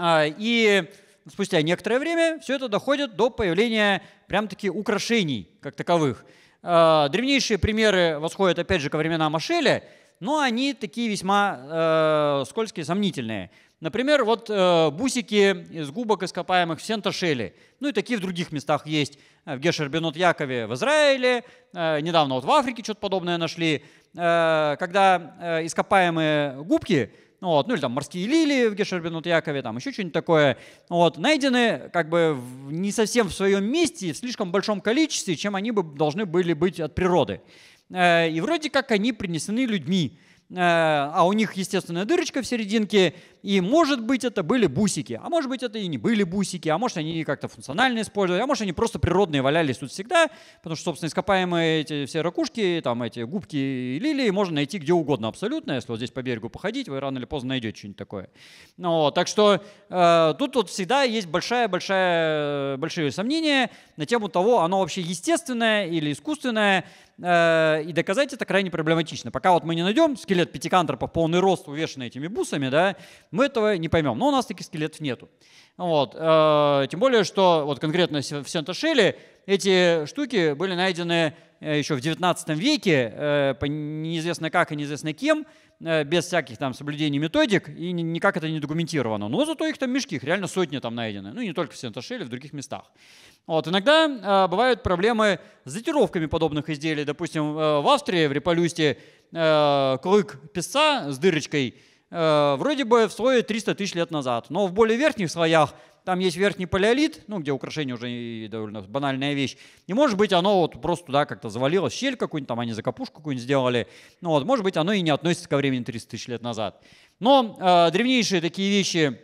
А, и спустя некоторое время все это доходит до появления прям-таки украшений как таковых. А, древнейшие примеры восходят опять же ко временам Ашеля, но они такие весьма э, скользкие, сомнительные. Например, вот э, бусики из губок ископаемых в Сенташеле. Ну и такие в других местах есть. Э, в Гешербенот Якове в Израиле, э, недавно вот в Африке что-то подобное нашли. Э, когда э, ископаемые губки ну вот, ну или там морские лилии в Гешербенут Якове, там еще что-нибудь такое, ну вот, найдены как бы не совсем в своем месте, в слишком большом количестве, чем они бы должны были быть от природы. Э, и вроде как они принесены людьми. Э, а у них, естественно, дырочка в серединке, и, может быть, это были бусики, а может быть, это и не были бусики, а может, они как-то функционально использовали, а может, они просто природные валялись тут всегда, потому что, собственно, ископаемые эти все ракушки, там эти губки и лилии можно найти где угодно абсолютно, если вот здесь по берегу походить, вы рано или поздно найдете что-нибудь такое. Но ну так что э, тут вот всегда есть большая-большая большие сомнения на тему того, оно вообще естественное или искусственное, Э, и доказать это крайне проблематично. Пока вот мы не найдем скелет пятикантропа в полный рост, увешанный этими бусами, да, мы этого не поймем. Но у нас таких скелетов нету. Вот, э, тем более, что вот конкретно в Сенташеле эти штуки были найдены э, еще в 19 веке, э, неизвестно как и неизвестно кем, э, без всяких там соблюдений методик, и никак это не документировано. Но зато их там мешки, их реально сотни там найдены. Ну и не только в сент Сенташеле, в других местах. Вот, иногда э, бывают проблемы с датировками подобных изделий. Допустим, в Австрии, в Реполюсте, э, клык песца с дырочкой э, вроде бы в слое 300 тысяч лет назад, но в более верхних слоях там есть верхний палеолит, ну, где украшение уже довольно банальная вещь, и, может быть, оно вот просто туда как-то завалилось, щель какую-нибудь, там они закопушку какую-нибудь сделали, ну, вот, может быть, оно и не относится ко времени 30 тысяч лет назад. Но э, древнейшие такие вещи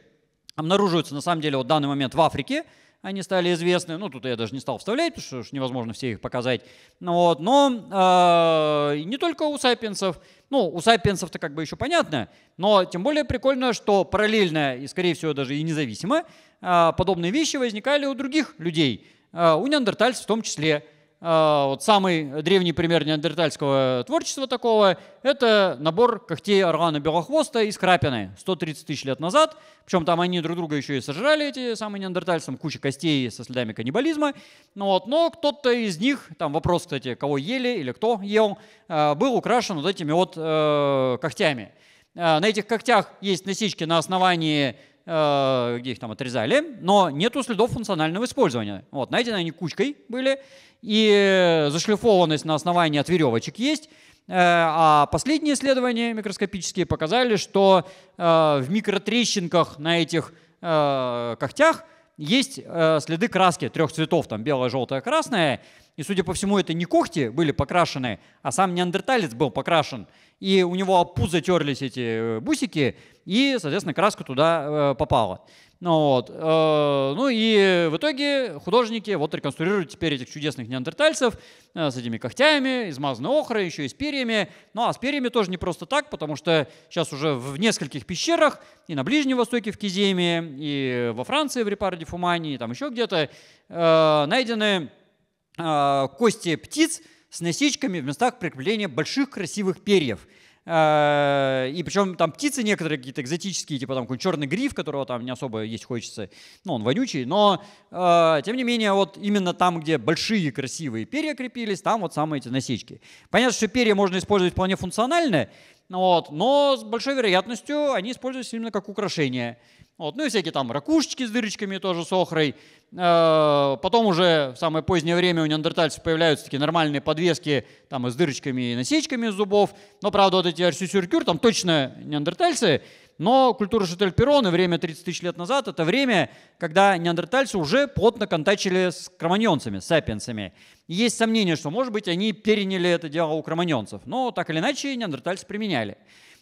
обнаруживаются, на самом деле, вот в данный момент в Африке, они стали известны. Ну, тут я даже не стал вставлять, потому что невозможно все их показать. Ну, вот. Но э, не только у сапиенсов. Ну, у сапиенсов-то как бы еще понятно, но тем более прикольно, что параллельно и, скорее всего, даже и независимо а, подобные вещи возникали у других людей, а, у неандертальцев в том числе. А, вот самый древний пример неандертальского творчества такого – это набор когтей орлана белохвоста из крапины 130 тысяч лет назад. Причем там они друг друга еще и сожрали, эти самые неандертальцы, там куча костей со следами каннибализма. Ну вот, но кто-то из них, там вопрос, кстати, кого ели или кто ел, был украшен вот этими вот э, когтями. На этих когтях есть насечки на основании Э, где их там отрезали, но нету следов функционального использования. Вот, найдены они кучкой были, и зашлифованность на основании от веревочек есть, э, а последние исследования микроскопические показали, что э, в микротрещинках на этих когтях есть следы краски трех цветов, там белая, желтая, красная, и, судя по всему, это не когти были покрашены, а сам неандерталец был покрашен. И у него опу затерлись эти э, бусики, и, соответственно, краска туда э, попала. Ну, вот. Э, ну и в итоге художники вот реконструируют теперь этих чудесных неандертальцев э, с этими когтями, измазанной охрой, еще и с перьями. Ну а с перьями тоже не просто так, потому что сейчас уже в нескольких пещерах и на Ближнем Востоке в Киземе, и во Франции в Репаре Фумани, и там еще где-то э, найдены а, кости птиц с насечками в местах прикрепления больших красивых перьев. А, и причем там птицы некоторые какие-то экзотические, типа там какой черный гриф, которого там не особо есть хочется, ну он вонючий, но а, тем не менее вот именно там, где большие красивые перья крепились, там вот самые эти насечки. Понятно, что перья можно использовать вполне функционально, вот, но с большой вероятностью они используются именно как украшение. Вот, ну и всякие там ракушечки с дырочками тоже с охрой. Э, потом уже в самое позднее время у неандертальцев появляются такие нормальные подвески там и с дырочками и насечками из зубов. Но, правда, вот эти арсюсюркюр, там точно неандертальцы, но культура Шетельперона, время 30 тысяч лет назад, это время, когда неандертальцы уже плотно контачили с кроманьонцами, с сапиенсами. Есть сомнение, что, может быть, они переняли это дело у кроманьонцев, но так или иначе неандертальцы применяли.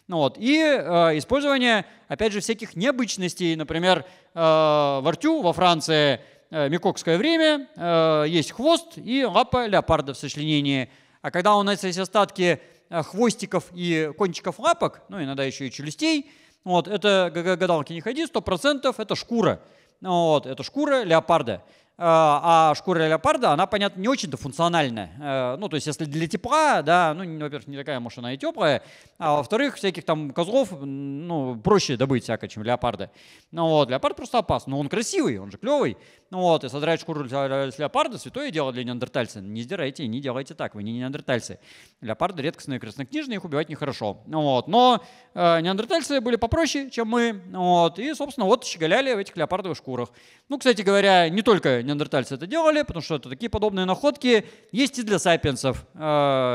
Ну вот. И э, использование, опять же, всяких необычностей. Например, э, в Артю во Франции э, микокское время э, есть хвост и лапа леопарда в сочленении. А когда у нас есть остатки э, хвостиков и кончиков лапок, ну иногда еще и челюстей, вот, это гадалки не ходи, 100% это шкура. Ну вот, это шкура леопарда. Э, а шкура леопарда, она, понятно, не очень-то функциональная. Э, ну, то есть, если для тепла, да, ну, во-первых, не такая, машина и теплая, а во-вторых, всяких там козлов, ну, проще добыть всякое, чем леопарда. Ну, вот, леопард просто опасен, но он красивый, он же клевый. Ну, вот, и содрать шкуру с леопарда – святое дело для неандертальца. Не сдирайте, не делайте так, вы не неандертальцы. Леопарды редкостные краснокнижные, их убивать нехорошо. Ну, вот, но э, неандертальцы были попроще, чем мы, ну вот, и, собственно, вот щеголяли в этих леопардовых шкурах. Ну, кстати говоря, не только неандертальцы это делали, потому что это такие подобные находки есть и для сапиенсов э,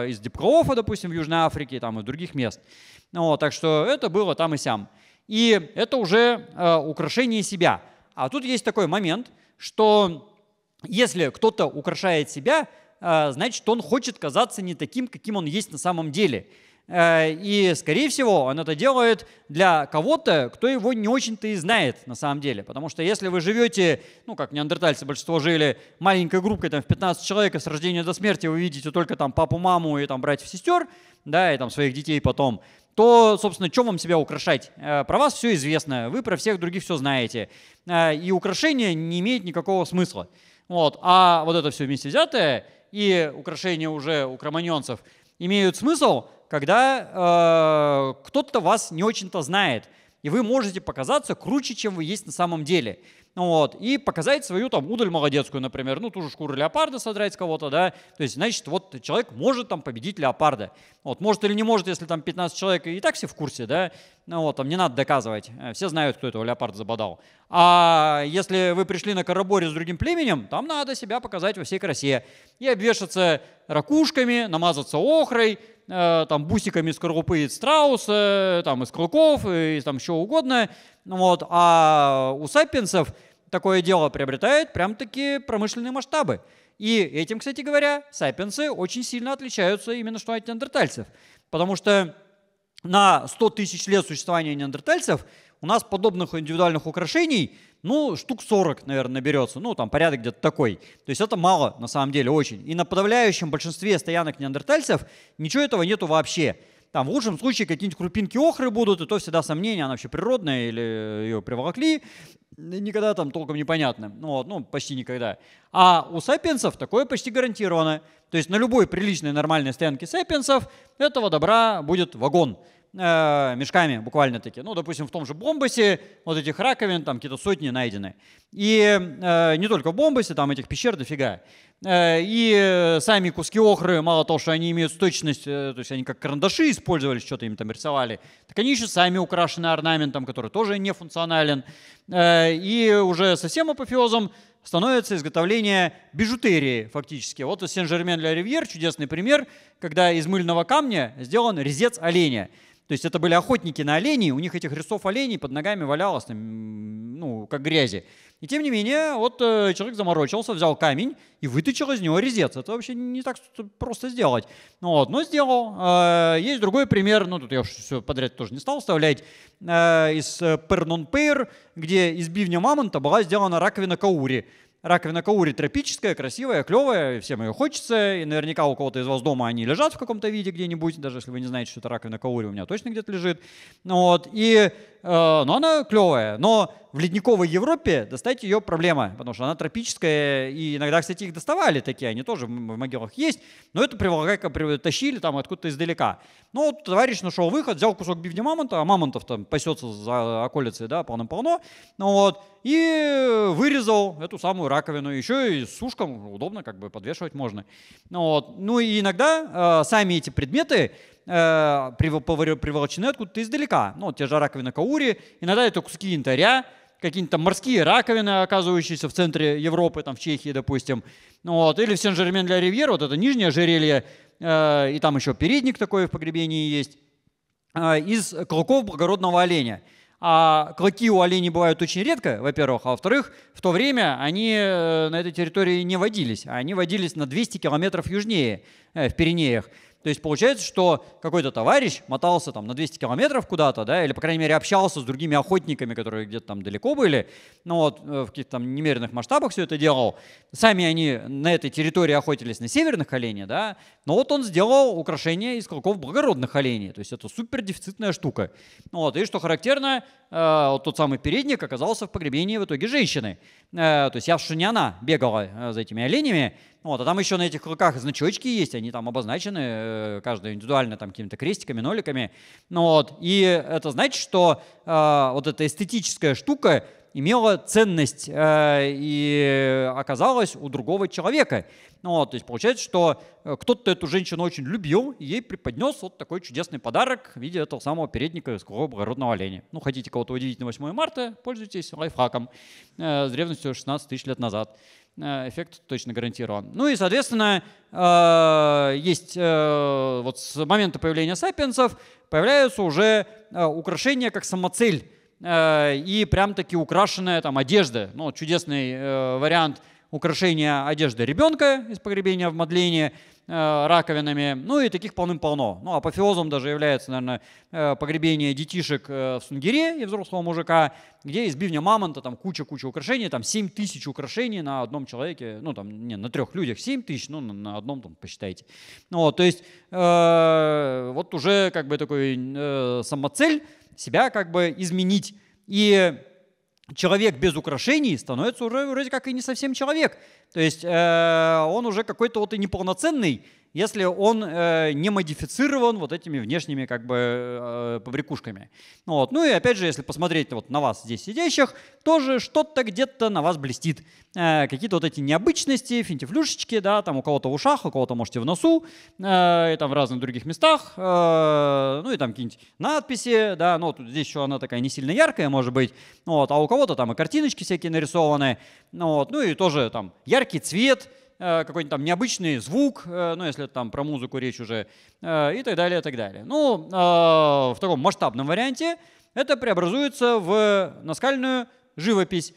из Дипкроофа, допустим, в Южной Африке, там и других мест. Вот, так что это было там и сям. И это уже э, украшение себя. А тут есть такой момент, что если кто-то украшает себя, э, значит, он хочет казаться не таким, каким он есть на самом деле – Э, и, скорее всего, он это делает для кого-то, кто его не очень-то и знает на самом деле. Потому что если вы живете, ну, как неандертальцы большинство жили, маленькой группой там, в 15 человек, и с рождения до смерти вы видите только там папу, маму и там братьев-сестер, да, и там своих детей потом, то, собственно, чем вам себя украшать? Э, про вас все известно, вы про всех других все знаете. Э, и украшение не имеет никакого смысла. Вот. А вот это все вместе взятое и украшения уже у кроманьонцев имеют смысл – когда э, кто-то вас не очень-то знает, и вы можете показаться круче, чем вы есть на самом деле. Вот, и показать свою там удаль молодецкую, например, ну ту же шкуру леопарда содрать с кого-то, да, то есть, значит, вот человек может там победить леопарда, вот, может или не может, если там 15 человек и так все в курсе, да, ну вот, там не надо доказывать, э, все знают, кто этого леопарда забодал, а если вы пришли на кораборе с другим племенем, там надо себя показать во всей красе и обвешаться ракушками, намазаться охрой, Э, там, бусиками из скорлупы из страуса, э, там, из клыков, э, и там что угодно. Вот. А у сапиенсов такое дело приобретает прям такие промышленные масштабы. И этим, кстати говоря, сапиенсы очень сильно отличаются именно что от неандертальцев. Потому что на 100 тысяч лет существования неандертальцев у нас подобных индивидуальных украшений – ну, штук 40, наверное, наберется. Ну, там порядок где-то такой. То есть это мало, на самом деле, очень. И на подавляющем большинстве стоянок неандертальцев ничего этого нету вообще. Там в лучшем случае какие-нибудь крупинки охры будут, и то всегда сомнение, она вообще природная или ее приволокли. Никогда там толком непонятно. Ну, вот, ну, почти никогда. А у сапиенсов такое почти гарантировано. То есть на любой приличной нормальной стоянке сапиенсов этого добра будет вагон э, мешками буквально таки. Ну, допустим, в том же Бомбасе вот этих раковин там какие-то сотни найдены. И э, не только в Бомбасе, там этих пещер дофига. Э, и э, сами куски охры, мало того, что они имеют точность э, то есть они как карандаши использовались, что-то им там рисовали, так они еще сами украшены орнаментом, который тоже не функционален. Э, и уже совсем апофеозом становится изготовление бижутерии фактически. Вот Сен-Жермен-Ля-Ривьер, чудесный пример, когда из мыльного камня сделан резец оленя. То есть это были охотники на оленей, у них этих рисов оленей под ногами валялось, там, ну, как грязи. И тем не менее, вот э, человек заморочился, взял камень и выточил из него резец. Это вообще не так просто сделать. Ну, вот, но сделал. Э, есть другой пример, ну, тут я уж все подряд тоже не стал вставлять, э, из «Пер э, пейр», где из бивня мамонта была сделана раковина каури раковина каури тропическая, красивая, клевая, всем ее хочется, и наверняка у кого-то из вас дома они лежат в каком-то виде где-нибудь, даже если вы не знаете, что это раковина каури, у меня точно где-то лежит. Ну вот, и, э, но она клевая, но в ледниковой Европе достать ее проблема, потому что она тропическая, и иногда, кстати, их доставали такие, они тоже в могилах есть, но это приволокли, тащили там откуда-то издалека. Ну, вот товарищ нашел выход, взял кусок бивня мамонта, а мамонтов там пасется за околицей, да, полным-полно, ну вот, и вырезал эту самую раковину, раковину, еще и сушкам удобно как бы подвешивать можно. Вот. Ну и иногда э, сами эти предметы э, приволочены откуда-то издалека. Ну, вот те же раковины каури, иногда это куски янтаря, какие-нибудь там морские раковины, оказывающиеся в центре Европы, там в Чехии, допустим. Вот. Или в Сен-Жермен-ля-Ривьер, вот это нижнее жерелье, э, и там еще передник такой в погребении есть, э, из клыков благородного оленя. А клыки у оленей бывают очень редко, во-первых, а во-вторых, в то время они э, на этой территории не водились, а они водились на 200 километров южнее, э, в Пиренеях. То есть получается, что какой-то товарищ мотался там на 200 километров куда-то, да, или, по крайней мере, общался с другими охотниками, которые где-то там далеко были, ну вот э, в каких-то там немеренных масштабах все это делал. Сами они на этой территории охотились на северных оленей, да, но вот он сделал украшение из клыков благородных оленей, то есть это супер дефицитная штука. Ну вот, и что характерно, э, вот тот самый передник оказался в погребении в итоге женщины. Э, то есть явно не она бегала э, за этими оленями, ну вот, а там еще на этих руках значочки есть, они там обозначены, э, каждый индивидуально там какими-то крестиками, ноликами. Ну, вот, и это значит, что э, вот эта эстетическая штука имела ценность э, и оказалась у другого человека. Ну, вот, то есть получается, что э, кто-то эту женщину очень любил, и ей преподнес вот такой чудесный подарок в виде этого самого передника из крового благородного оленя. Ну, хотите кого-то удивить на 8 марта, пользуйтесь лайфхаком э, с древностью 16 тысяч лет назад. Э, эффект точно гарантирован. Ну и, соответственно, э, есть э, вот с момента появления сапиенсов появляются уже украшения как самоцель и прям-таки украшенная там одежда. Ну, чудесный вариант украшения одежды ребенка из погребения в Мадлене – Э, раковинами, ну и таких полным-полно. Ну, а апофеозом даже является, наверное, э, погребение детишек э, в Сунгире и взрослого мужика, где из бивня мамонта там куча-куча украшений, там 7 тысяч украшений на одном человеке, ну, там, не, на трех людях 7 тысяч, ну, на одном там посчитайте. Ну, вот, то есть вот уже как бы такой э, самоцель себя как бы изменить. И человек без украшений становится уже вроде как и не совсем человек. То есть э, он уже какой-то вот и неполноценный, если он э, не модифицирован вот этими внешними как бы э, побрякушками. Вот. Ну и опять же, если посмотреть вот на вас здесь сидящих, тоже что-то где-то на вас блестит. Э, какие-то вот эти необычности, финтифлюшечки, да, там у кого-то в ушах, у кого-то, можете в носу, э, и там в разных других местах, э, ну и там какие-нибудь надписи, да, ну тут здесь еще она такая не сильно яркая, может быть, вот, а у кого-то там и картиночки всякие нарисованы, ну вот, ну и тоже там яркий цвет, Э, какой-нибудь там необычный звук, э, ну, если там про музыку речь уже, э, и так далее, и так далее. Ну, в таком масштабном варианте это преобразуется в наскальную живопись,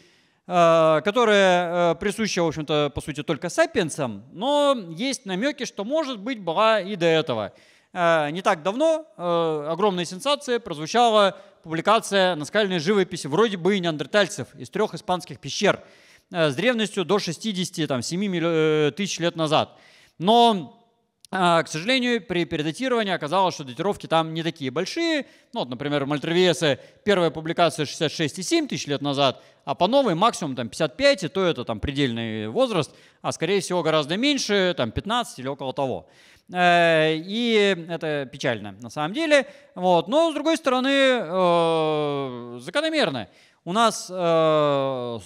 которая присуща, в общем-то, по сути, только сапиенсам, но есть намеки, что, может быть, была и до этого. Не так давно огромной сенсацией прозвучала публикация наскальной живописи вроде бы и неандертальцев из трех испанских пещер – Э, с древностью до 60-7 э, тысяч лет назад. Но э, к сожалению, при передатировании оказалось, что датировки там не такие большие. Ну, вот, например, Мальтравиеса первая публикация 66,7 тысяч лет назад, а по новой максимум там 55, и то это там предельный возраст, а скорее всего гораздо меньше, там 15 или около того. И это печально на самом деле. Вот. Но, с другой стороны, закономерно. У нас 150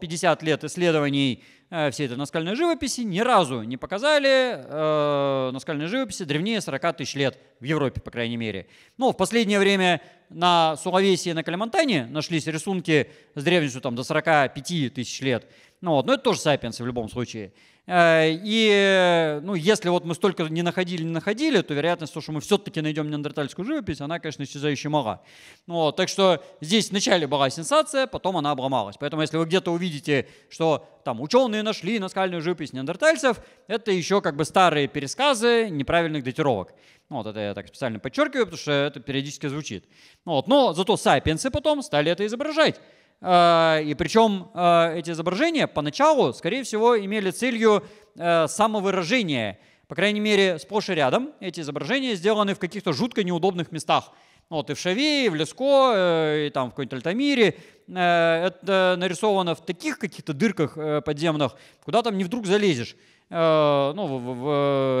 э, лет исследований э, всей этой наскальной живописи ни разу не показали э, наскальной живописи древнее 40 тысяч лет, в Европе, по крайней мере. Но в последнее время на Сулавесии и на Калимантане нашлись рисунки с древностью там, до 45 тысяч лет. Ну, вот, но это тоже сапиенсы в любом случае. Э, и ну, если вот мы столько не находили, не находили, то вероятность того, что мы все-таки найдем неандертальскую живопись, она, конечно, исчезающе мала. Ну вот, так что здесь вначале была сенсация, потом она обломалась. Поэтому если вы где-то увидите, что там ученые нашли наскальную живопись неандертальцев, это еще как бы старые пересказы неправильных датировок. Ну вот это я так специально подчеркиваю, потому что это периодически звучит. Ну вот, но зато сапиенсы потом стали это изображать. Э, и причем э, эти изображения поначалу, скорее всего, имели целью э, самовыражения. По крайней мере, сплошь и рядом эти изображения сделаны в каких-то жутко неудобных местах. Ну вот и в Шаве, и в Леско, и там в какой-нибудь Альтамире. Это нарисовано в таких каких-то дырках подземных, куда там не вдруг залезешь. Э, ну, в, в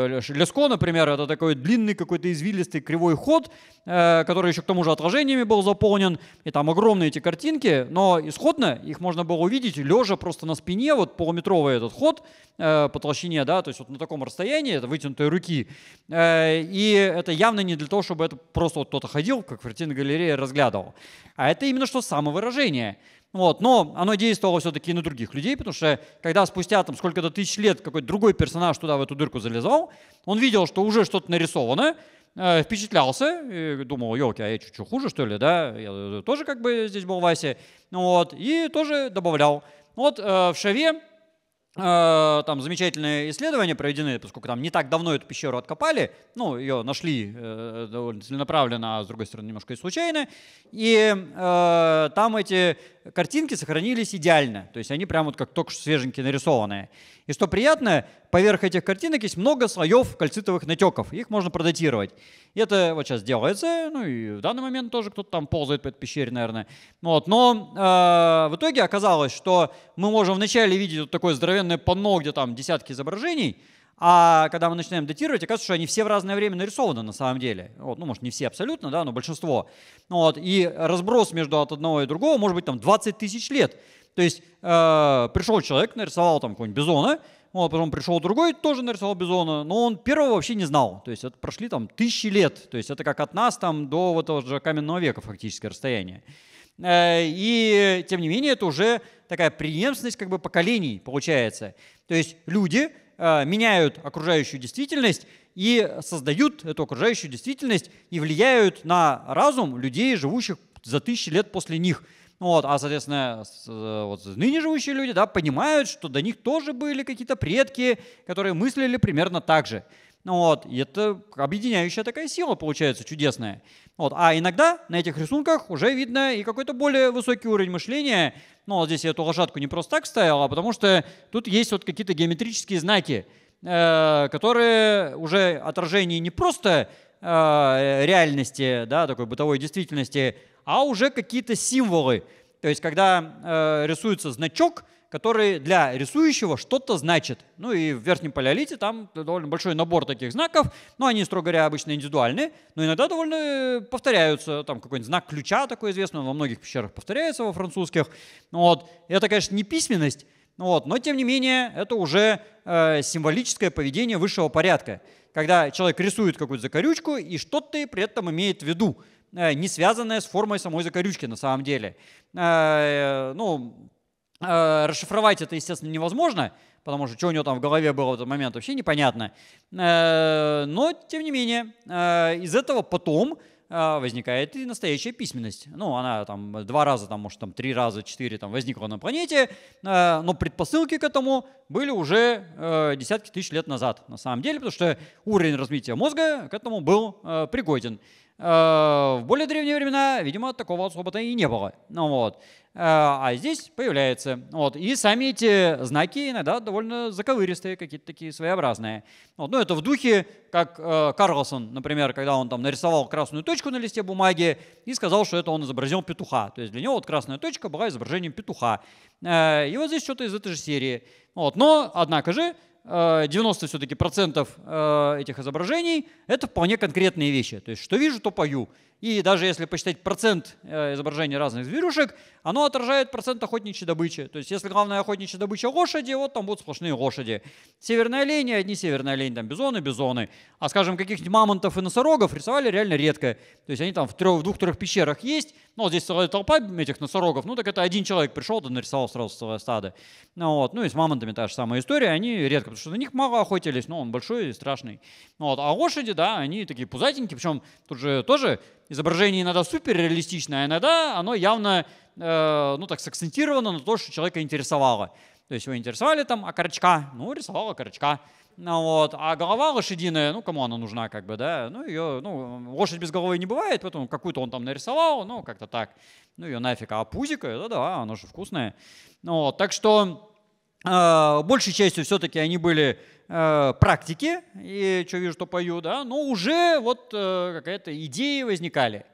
э, Леско, например, это такой длинный какой-то извилистый кривой ход, э, который еще к тому же отражениями был заполнен, и там огромные эти картинки, но исходно их можно было увидеть лежа просто на спине, вот полуметровый этот ход по толщине, да, то есть вот на таком расстоянии, это вытянутые руки, и это явно не для того, чтобы это просто вот кто-то ходил, как в картинной галерее разглядывал, а это именно что самовыражение – вот, но оно действовало все-таки и на других людей, потому что когда спустя там сколько-то тысяч лет какой-то другой персонаж туда в эту дырку залезал, он видел, что уже что-то нарисовано, э, впечатлялся, и думал, елки, а я чуть-чуть хуже, что ли, да, я э, тоже как бы здесь был Вася, вот, и тоже добавлял. Вот э, в Шаве э, там замечательные исследования проведены, поскольку там не так давно эту пещеру откопали, ну, ее нашли э, довольно целенаправленно, а с другой стороны немножко и случайно, и э, там эти картинки сохранились идеально. То есть они прям вот как только что свеженькие нарисованные. И что приятно, поверх этих картинок есть много слоев кальцитовых натеков. Их можно продатировать. И это вот сейчас делается. Ну и в данный момент тоже кто-то там ползает по этой пещере, наверное. Вот. Но э, в итоге оказалось, что мы можем вначале видеть вот такое здоровенное панно, где там десятки изображений, а когда мы начинаем датировать, оказывается, что они все в разное время нарисованы на самом деле. Вот, ну, может, не все абсолютно, да, но большинство. Вот, и разброс между от одного и другого может быть там 20 тысяч лет. То есть э, пришел человек, нарисовал там какого-нибудь бизона, вот, потом пришел другой, тоже нарисовал бизона, но он первого вообще не знал. То есть это прошли там тысячи лет. То есть это как от нас там до вот этого же каменного века фактическое расстояние. Э, и, тем не менее, это уже такая преемственность как бы поколений получается. То есть люди Э, меняют окружающую действительность и создают эту окружающую действительность и влияют на разум людей, живущих за тысячи лет после них. Вот, а, соответственно, э, вот, ныне живущие люди да, понимают, что до них тоже были какие-то предки, которые мыслили примерно так же. Ну вот, и это объединяющая такая сила получается чудесная. Вот, а иногда на этих рисунках уже видно и какой-то более высокий уровень мышления. Ну, вот здесь я эту лошадку не просто так ставил, а потому что тут есть вот какие-то геометрические знаки, э, которые уже отражение не просто э, реальности, да, такой бытовой действительности, а уже какие-то символы. То есть, когда э, рисуется значок – которые для рисующего что-то значит. Ну и в верхнем палеолите там довольно большой набор таких знаков, но ну, они, строго говоря, обычно индивидуальные, но иногда довольно э, повторяются. Там какой-нибудь знак ключа такой известный, он во многих пещерах повторяется во французских. Ну вот. Это, конечно, не письменность, ну вот. Но, тем не менее, это уже э, символическое поведение высшего порядка, когда человек рисует какую-то закорючку и что-то при этом имеет в виду, э, не связанное с формой самой закорючки на самом деле. Э, ну, Э, расшифровать это, естественно, невозможно, потому что что у него там в голове было в этот момент, вообще непонятно. Э, но, тем не менее, э, из этого потом возникает и настоящая письменность. Ну, она там два раза, там, может, там три раза, четыре там возникла на планете, но предпосылки к этому были уже десятки тысяч лет назад, на самом деле, потому что уровень развития мозга к этому был пригоден. Э, в более древние времена, видимо, такого особо-то и не было. Ну, вот. Э, а здесь появляется. Вот. И сами эти знаки иногда довольно заковыристые, какие-то такие своеобразные. Вот. Ну, это в духе, как э, Карлсон, например, когда он там нарисовал красную точку на листе бумаги и сказал, что это он изобразил петуха. То есть для него вот красная точка была изображением петуха. Э, и вот здесь что-то из этой же серии. Вот. Но, однако же, 90 э, все-таки процентов э, этих изображений — это вполне конкретные вещи. То есть что вижу, то пою. И даже если посчитать процент э, изображений разных зверюшек, оно отражает процент охотничьей добычи. То есть если главная охотничья добыча лошади, вот там будут сплошные лошади. Северная олени, одни северная олени, там бизоны, бизоны. А, скажем, каких-нибудь мамонтов и носорогов рисовали реально редко. То есть они там в, трех, в двух-трех пещерах есть, ну, вот здесь целая толпа этих носорогов, ну, так это один человек пришел, да нарисовал сразу целое стадо. Ну, вот. ну и с мамонтами та же самая история, они редко, потому что на них мало охотились, но он большой и страшный. Ну, вот. А лошади, да, они такие пузатенькие, причем тут же тоже изображение иногда суперреалистичное, а иногда оно явно, э, ну так, сакцентировано на то, что человека интересовало. То есть его интересовали там окорочка, а ну, рисовала окорочка. Ну, вот. А голова лошадиная, ну, кому она нужна, как бы, да? Ну, ее, ну, лошадь без головы не бывает, поэтому какую-то он там нарисовал, ну, как-то так. Ну, ее нафиг. А пузика, да-да, она же вкусная. Ну, вот. Так что а, большей частью все-таки они были а, практики, и что вижу, что пою, да, но уже вот э, какая-то идеи возникали.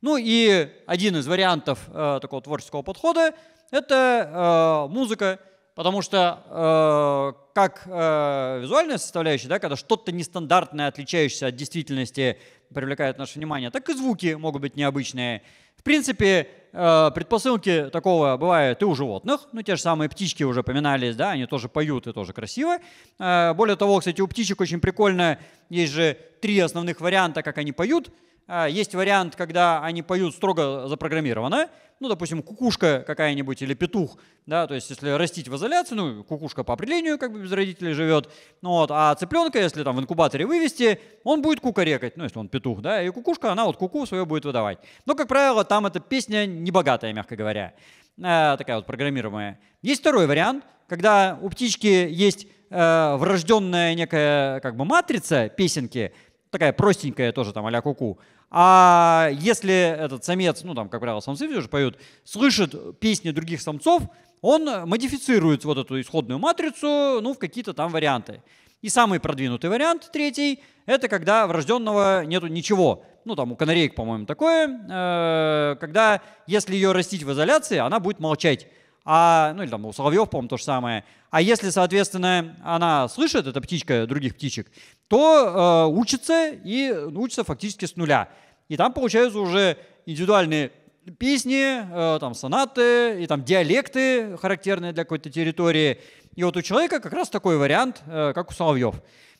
Ну и один из вариантов э, такого творческого подхода – это э, музыка, потому что как визуальная составляющая, да, когда что-то нестандартное, отличающееся от действительности, привлекает наше внимание, так и звуки могут быть необычные. В принципе, Э, предпосылки такого бывают и у животных. Ну, те же самые птички уже поминались, да, они тоже поют и тоже красиво. Э, более того, кстати, у птичек очень прикольно, есть же три основных варианта, как они поют – а, есть вариант, когда они поют строго запрограммированно, ну, допустим, кукушка какая-нибудь или петух, да, то есть если растить в изоляции, ну, кукушка по определению как бы без родителей живет, ну, вот, а цыпленка, если там в инкубаторе вывести, он будет кукарекать, ну, если он петух, да, и кукушка, она вот куку -ку свое будет выдавать. Но, как правило, там эта песня небогатая, мягко говоря, э, такая вот программируемая. Есть второй вариант, когда у птички есть э, врожденная некая как бы матрица песенки, такая простенькая тоже там а-ля куку, -ку. А если этот самец, ну там, как правило, самцы все же поют, слышит песни других самцов, он модифицирует вот эту исходную матрицу, ну, в какие-то там варианты. И самый продвинутый вариант, третий, это когда врожденного нету ничего. Ну, там у канареек, по-моему, такое, э, когда если ее растить в изоляции, она будет молчать а, ну или там у соловьев, по-моему, то же самое. А если, соответственно, она слышит, эта птичка, других птичек, то э, учится и учится фактически с нуля. И там получаются уже индивидуальные песни, э, там сонаты и там диалекты, характерные для какой-то территории. И вот у человека как раз такой вариант, э, как у соловьев.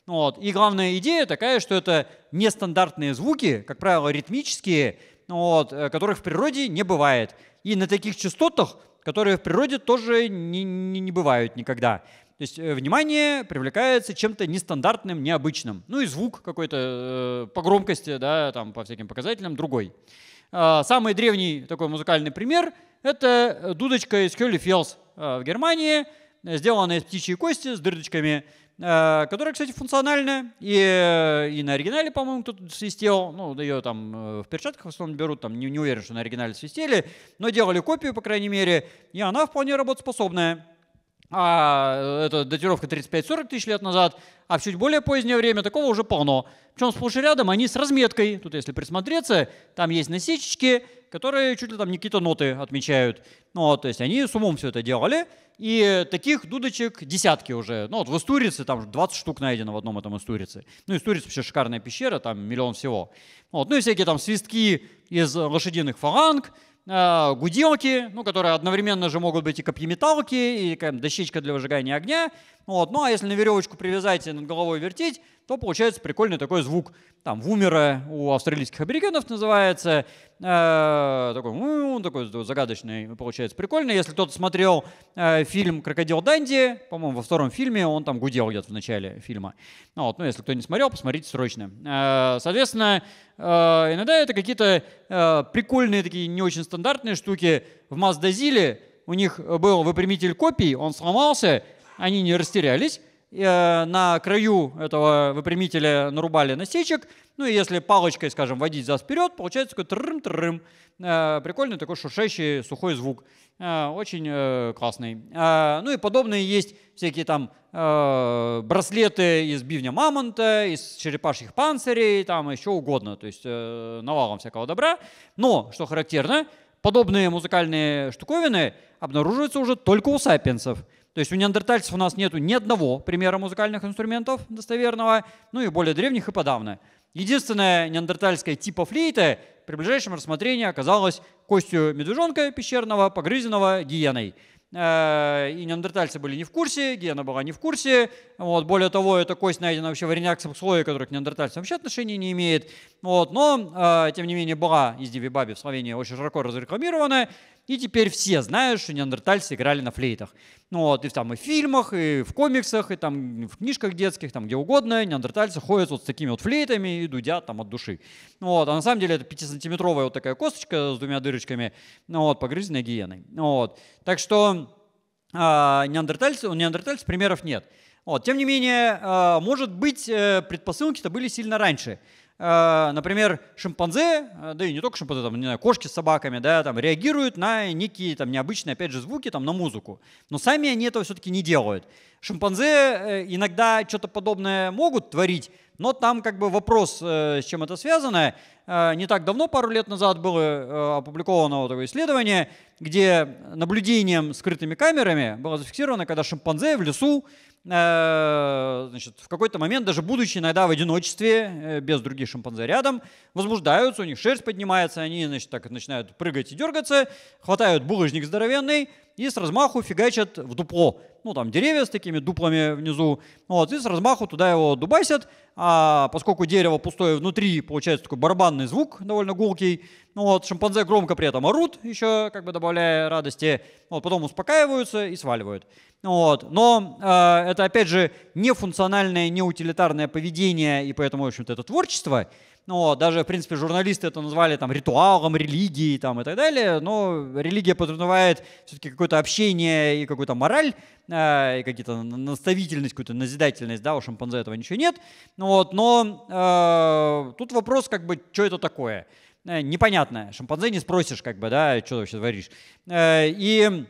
Вот. И главная идея такая, что это нестандартные звуки, как правило, ритмические, вот, э, которых в природе не бывает. И на таких частотах которые в природе тоже не, не, не бывают никогда. То есть э, внимание привлекается чем-то нестандартным, необычным. Ну и звук какой-то э, по громкости, да, там по всяким показателям другой. Э, самый древний такой музыкальный пример – это дудочка из Кёлли э, в Германии, сделанная из птичьей кости с дырочками, Э, которая, кстати, функциональная, и, э, и на оригинале, по-моему, кто-то свистел, ну, ее там э, в перчатках в основном берут, там, не, не уверен, что на оригинале свистели, но делали копию, по крайней мере, и она вполне работоспособная. А это датировка 35-40 тысяч лет назад, а в чуть более позднее время такого уже полно. Причем сплошь и рядом они с разметкой. Тут, если присмотреться, там есть насечечки, которые чуть ли там не какие-то ноты отмечают. Ну, то есть они с умом все это делали. И таких дудочек десятки уже. Ну вот в Истурице там 20 штук найдено в одном этом Истурице. Ну Истуриц вообще шикарная пещера, там миллион всего. Вот. Ну и всякие там свистки из лошадиных фаланг, э, гуделки, ну которые одновременно же могут быть и копьеметалки, и э, дощечка для выжигания огня, вот. Ну а если на веревочку привязать и над головой вертеть, то получается прикольный такой звук. Там вумера у австралийских аборигенов называется. Э, такой, ну, такой загадочный получается прикольный. Если кто-то смотрел э, фильм «Крокодил Данди», по-моему, во втором фильме он там гудел где-то в начале фильма. Ну, вот, ну, если кто не смотрел, посмотрите срочно. Э, соответственно, иногда это какие-то прикольные такие не очень стандартные штуки. В Маздазиле у них был выпрямитель копий, он сломался, они не растерялись, э, на краю этого выпрямителя нарубали насечек, ну и если палочкой, скажем, водить за вперед, получается такой трым-трым. Э, прикольный такой шуршащий сухой звук. Э, очень классный. Ну и подобные есть всякие там браслеты из бивня мамонта, из черепашьих панцирей, там еще угодно. То есть навалом всякого добра. Но, что характерно, подобные музыкальные штуковины обнаруживаются уже только у сапиенсов. То есть у неандертальцев у нас нет ни одного примера музыкальных инструментов достоверного, ну и более древних и подавно. Единственная неандертальская типа флейта при ближайшем рассмотрении оказалась костью медвежонка пещерного, погрызенного гиеной э, и неандертальцы были не в курсе, гиена была не в курсе. Вот. Более того, эта кость найдена вообще в оренякском слое, который к неандертальцам вообще отношения не имеет. Вот. Но, э, тем не менее, была из Диви Баби в Словении очень широко разрекламирована. И теперь все знают, что неандертальцы играли на флейтах. Ну, вот, и там и в фильмах, и в комиксах, и там в книжках детских, там где угодно, неандертальцы ходят вот с такими вот флейтами и дудят там от души. ну Вот, а на самом деле это 5-сантиметровая вот такая косточка с двумя дырочками, ну, вот, погрызенная гиеной. ну Вот. Так что э, неандертальцы, у неандертальцев примеров нет. Вот. Тем не менее, э, может быть, э, предпосылки-то были сильно раньше. Э, например, шимпанзе, э, да и не только шимпанзе, там, не знаю, кошки с собаками, да, там, реагируют на некие там необычные, опять же, звуки, там, на музыку. Но сами они этого все-таки не делают. Шимпанзе э, иногда что-то подобное могут творить, но там как бы вопрос, с чем это связано. Не так давно, пару лет назад, было опубликовано вот такое исследование, где наблюдением скрытыми камерами было зафиксировано, когда шимпанзе в лесу Э, значит, в какой-то момент, даже будучи иногда в одиночестве, э, без других шимпанзе рядом, возбуждаются, у них шерсть поднимается, они, значит, так начинают прыгать и дергаться, хватают булыжник здоровенный и с размаху фигачат в дупло. Ну, там деревья с такими дуплами внизу, вот, и с размаху туда его дубасят, а поскольку дерево пустое внутри, получается такой барабанный звук довольно гулкий, ну вот, шимпанзе громко при этом орут, еще как бы добавляя радости. Ну вот, потом успокаиваются и сваливают. Ну вот. Но э, это, опять же, нефункциональное, неутилитарное поведение, и поэтому, в общем-то, это творчество. Но ну даже, в принципе, журналисты это назвали там ритуалом, религии там, и так далее. Но религия подразумевает все-таки какое-то общение и какую-то мораль, э, и какие-то наставительность, какую-то назидательность, да, у шимпанзе этого ничего нет. Вот, но э, тут вопрос, как бы, что это такое? Э, непонятное. Шимпанзе не спросишь, как бы, да, что вообще творишь. Э, и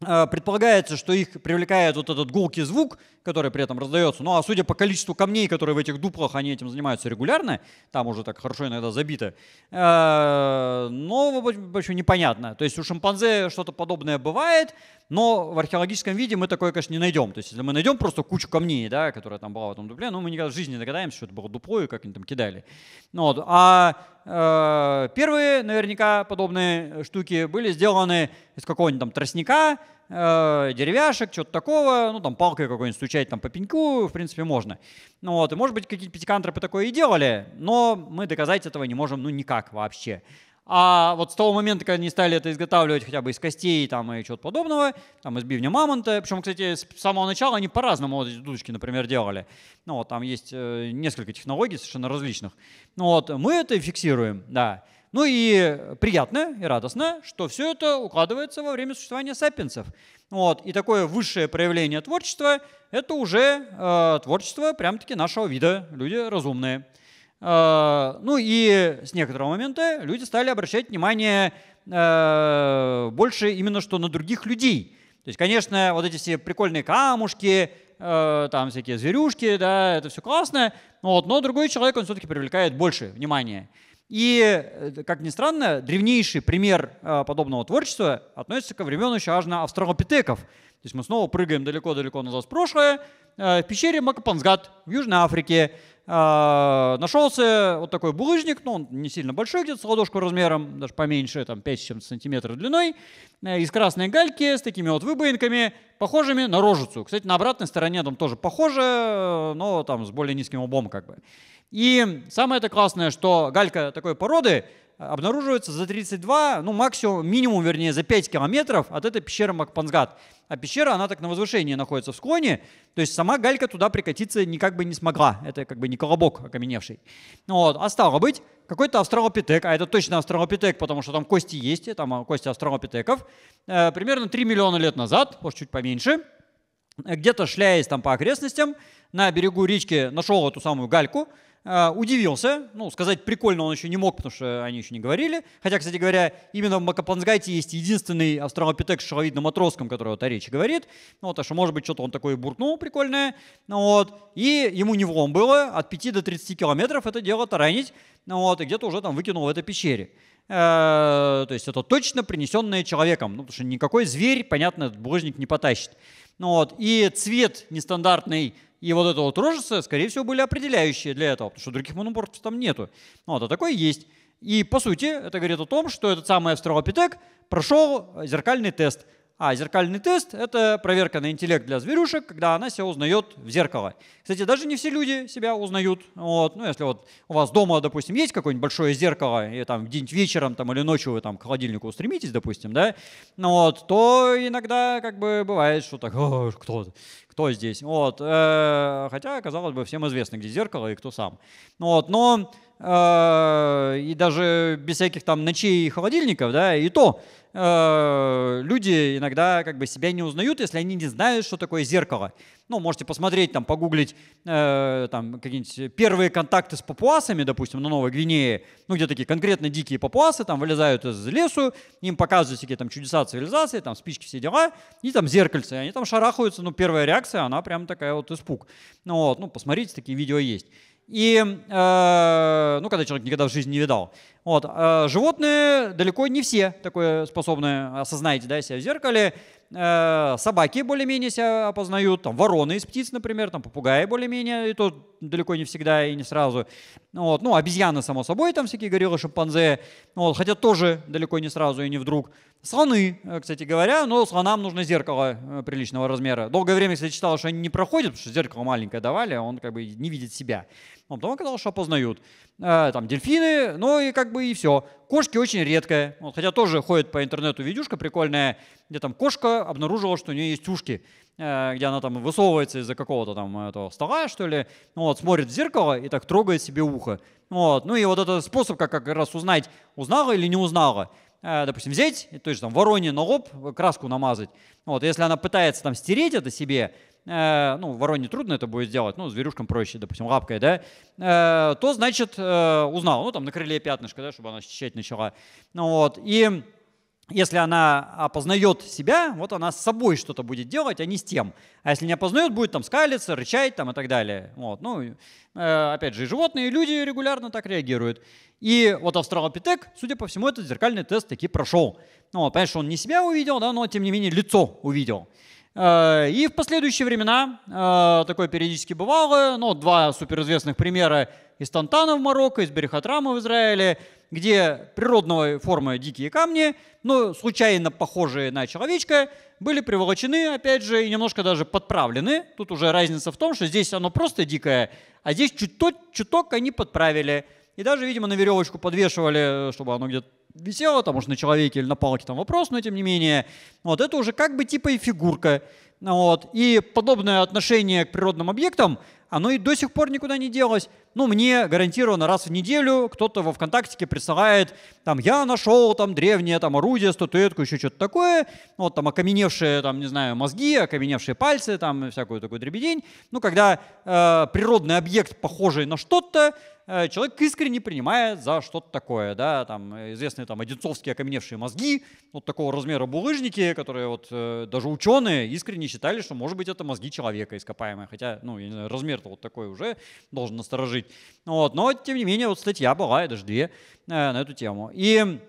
э, предполагается, что их привлекает вот этот гулкий звук, который при этом раздается. Ну а судя по количеству камней, которые в этих дуплах, они этим занимаются регулярно, там уже так хорошо иногда забито, э, но вообще непонятно. То есть у шимпанзе что-то подобное бывает, но в археологическом виде мы такое, конечно, не найдем. То есть если мы найдем просто кучу камней, да, которая там была в этом дупле, ну мы никогда в жизни не догадаемся, что это было дупло и как они там кидали. Ну, вот. А э, первые наверняка подобные штуки были сделаны из какого-нибудь там тростника, э, деревяшек, что-то такого, ну, там, палкой какой-нибудь стучать там по пеньку, в принципе, можно. Ну, вот, и, может быть, какие-то пятикантропы такое и делали, но мы доказать этого не можем, ну, никак вообще. А вот с того момента, когда они стали это изготавливать хотя бы из костей там, и чего-то подобного, там, из бивня мамонта, причем, кстати, с самого начала они по-разному вот эти дудочки, например, делали. Ну, вот, там есть э, несколько технологий совершенно различных. Ну, вот, мы это фиксируем, да. Ну и приятно и радостно, что все это укладывается во время существования сапиенсов. Вот. И такое высшее проявление творчества – это уже э, творчество прям-таки нашего вида, люди разумные. Э, ну и с некоторого момента люди стали обращать внимание э, больше именно что на других людей. То есть, конечно, вот эти все прикольные камушки, э, там всякие зверюшки, да, это все классно, но вот, но другой человек, он все-таки привлекает больше внимания. И, э, как ни странно, древнейший пример э, подобного творчества относится ко времен еще аж на австралопитеков. То есть мы снова прыгаем далеко-далеко назад в прошлое. Э, в пещере Макапансгат в Южной Африке нашелся вот такой булыжник, ну, он не сильно большой, где-то с ладошку размером, даже поменьше, там 5 чем сантиметров длиной, из красной гальки с такими вот выбоинками, похожими на рожицу. Кстати, на обратной стороне там тоже похоже, но там с более низким углом как бы. И самое это классное, что галька такой породы э, обнаруживается за 32, ну максимум, минимум, вернее, за 5 километров от этой пещеры Макпансгат. А пещера, она так на возвышении находится в склоне, то есть сама галька туда прикатиться никак бы не смогла. Это как бы не колобок окаменевший. Ну вот. А стало быть, какой-то австралопитек, а это точно австралопитек, потому что там кости есть, э, там а, кости австралопитеков, э, примерно 3 миллиона лет назад, может чуть поменьше, где-то шляясь там по окрестностям, на берегу речки нашел эту самую гальку – Э, удивился, ну, сказать прикольно он еще не мог, потому что они еще не говорили. Хотя, кстати говоря, именно в Макапанзгайте есть единственный австралопитек с шеловидным отростком, который вот о речи говорит. Ну, вот, а что, может быть, что-то он такое буркнул прикольное. Ну, вот. И ему не влом было от 5 до 30 километров это дело таранить. Ну, вот. И где-то уже там выкинул в этой пещере. Э, то есть это точно принесенное человеком. Ну, потому что никакой зверь, понятно, этот булыжник не потащит. Ну, вот. И цвет нестандартный и вот это вот рожица, скорее всего, были определяющие для этого, потому что других монопортов там нету. Ну вот, а такой есть. И, по сути, это говорит о том, что этот самый австралопитек прошел зеркальный тест. А зеркальный тест — это проверка на интеллект для зверюшек, когда она себя узнает в зеркало. Кстати, даже не все люди себя узнают. Вот. Ну, если вот у вас дома, допустим, есть какое-нибудь большое зеркало, и там где-нибудь вечером там, или ночью вы там к холодильнику устремитесь, допустим, да, ну, вот, то иногда как бы бывает, что так, кто, кто здесь. Вот. Э, хотя, казалось бы, всем известно, где зеркало и кто сам. Вот. Но Э, и даже без всяких там ночей и холодильников, да, и то э, люди иногда как бы себя не узнают, если они не знают, что такое зеркало. Ну, можете посмотреть, там, погуглить э, там какие-нибудь первые контакты с папуасами, допустим, на Новой Гвинее, ну, где такие конкретно дикие папуасы, там, вылезают из лесу, им показывают всякие там чудеса цивилизации, там, спички, все дела, и там зеркальцы, они там шарахаются, ну, первая реакция, она прям такая вот испуг. Ну, вот, ну, посмотрите, такие видео есть. И, э, ну, когда человек никогда в жизни не видал. Вот, э, животные далеко не все такое способны, осознаете, да, себя в зеркале. Э, собаки более-менее себя опознают, там, вороны из птиц, например, там, попугаи более-менее, и то далеко не всегда и не сразу. Вот, ну, обезьяны, само собой, там всякие гориллы, шимпанзе, вот, хотя тоже далеко не сразу и не вдруг. Слоны, э, кстати говоря, но слонам нужно зеркало э, приличного размера. Долгое время, кстати, читал, что они не проходят, потому что зеркало маленькое давали, а он как бы не видит себя но а потом оказалось, что опознают. Э, там дельфины, ну и как бы и все. Кошки очень редкая, вот, хотя тоже ходит по интернету видюшка прикольная, где там кошка обнаружила, что у нее есть ушки, э, где она там высовывается из-за какого-то там этого стола, что ли, ну вот, смотрит в зеркало и так трогает себе ухо. Вот. Ну и вот этот способ, как, как раз узнать, узнала или не узнала э, допустим, взять, то есть там вороне на лоб краску намазать, вот, если она пытается там стереть это себе, Э, ну, вороне трудно это будет сделать, ну, зверюшкам проще, допустим, лапкой, да, э, то, значит, э, узнал, ну, там, на крыле пятнышко, да, чтобы она счищать начала. Ну, вот, и если она опознает себя, вот она с собой что-то будет делать, а не с тем. А если не опознает, будет там скалиться, рычать там и так далее. Вот. Ну, опять же, и животные, и люди регулярно так реагируют. И вот австралопитек, судя по всему, этот зеркальный тест таки прошел. Ну, вот, понятно, что он не себя увидел, да, но тем не менее лицо увидел. Э, и в последующие времена э, такое периодически бывало. Ну, два суперизвестных примера из Тантана в Марокко, из Берехатрама в Израиле, где природного формы дикие камни, ну, случайно похожие на человечка, были приволочены, опять же, и немножко даже подправлены. Тут уже разница в том, что здесь оно просто дикое, а здесь чуток, чуток они подправили. И даже, видимо, на веревочку подвешивали, чтобы оно где-то висело, там уже на человеке или на палке там вопрос, но тем не менее, вот это уже как бы типа и фигурка. Вот. И подобное отношение к природным объектам, оно и до сих пор никуда не делось. Ну, мне гарантированно раз в неделю кто-то во ВКонтактике присылает, там, я нашел там древнее там орудие, статуэтку, еще что-то такое, вот там окаменевшие, там, не знаю, мозги, окаменевшие пальцы, там, всякую такую дребедень. Ну, когда э, природный объект, похожий на что-то, Э, человек искренне принимает за что-то такое, да, там э, известные там одинцовские окаменевшие мозги, вот такого размера булыжники, которые вот э, даже ученые искренне считали, что может быть это мозги человека ископаемые, хотя, ну, я не знаю, размер-то вот такой уже должен насторожить. Вот, но тем не менее вот статья была, и даже две на эту тему. И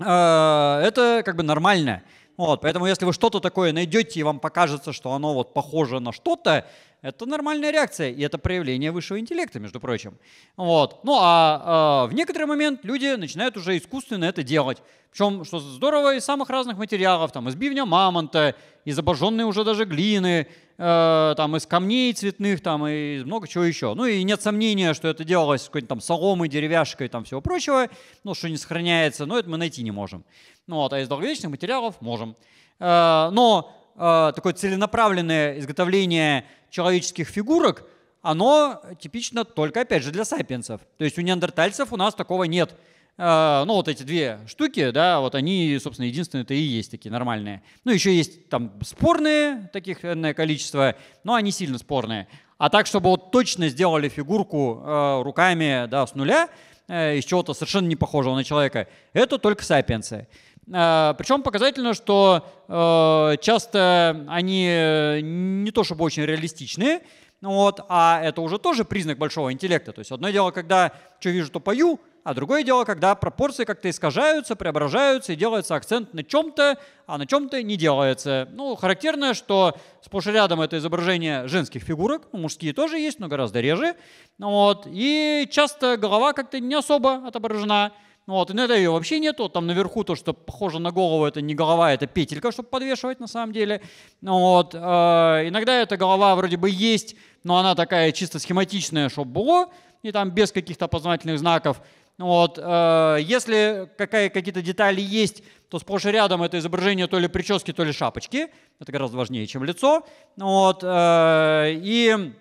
э, это как бы нормально. Вот, поэтому если вы что-то такое найдете и вам покажется, что оно вот похоже на что-то, это нормальная реакция, и это проявление высшего интеллекта, между прочим. Вот. Ну а э, в некоторый момент люди начинают уже искусственно это делать. Причем, что здорово, из самых разных материалов, там, из бивня мамонта, из обожженной уже даже глины, э, там, из камней цветных, там, и много чего еще. Ну и нет сомнения, что это делалось с какой-нибудь там соломой, деревяшкой, там, всего прочего, ну, что не сохраняется, но это мы найти не можем. Ну вот, а из долговечных материалов можем. Э, но э, такое целенаправленное изготовление человеческих фигурок, оно типично только, опять же, для сапиенсов. То есть у неандертальцев у нас такого нет. Э, ну, вот эти две штуки, да, вот они, собственно, единственные-то и есть такие нормальные. Ну, еще есть там спорные, таких количество, но они сильно спорные. А так, чтобы вот точно сделали фигурку э, руками, да, с нуля, э, из чего-то совершенно не похожего на человека, это только сапиенсы. Э, Причем показательно, что э, часто они э, не то чтобы очень реалистичные, вот, а это уже тоже признак большого интеллекта. То есть одно дело, когда что вижу, то пою, а другое дело, когда пропорции как-то искажаются, преображаются и делается акцент на чем-то, а на чем-то не делается. Ну, характерно, что сплошь и рядом это изображение женских фигурок, ну, мужские тоже есть, но гораздо реже. Вот, и часто голова как-то не особо отображена. Вот, и на это ее вообще нету. Там наверху то, что похоже на голову, это не голова, это петелька, чтобы подвешивать на самом деле. Ну вот, э, иногда эта голова вроде бы есть, но она такая чисто схематичная, чтобы было, и там без каких-то опознавательных знаков. Ну вот, э, если какая, какие-то детали есть, то сплошь и рядом это изображение то ли прически, то ли шапочки. Это гораздо важнее, чем лицо. Ну вот, э, и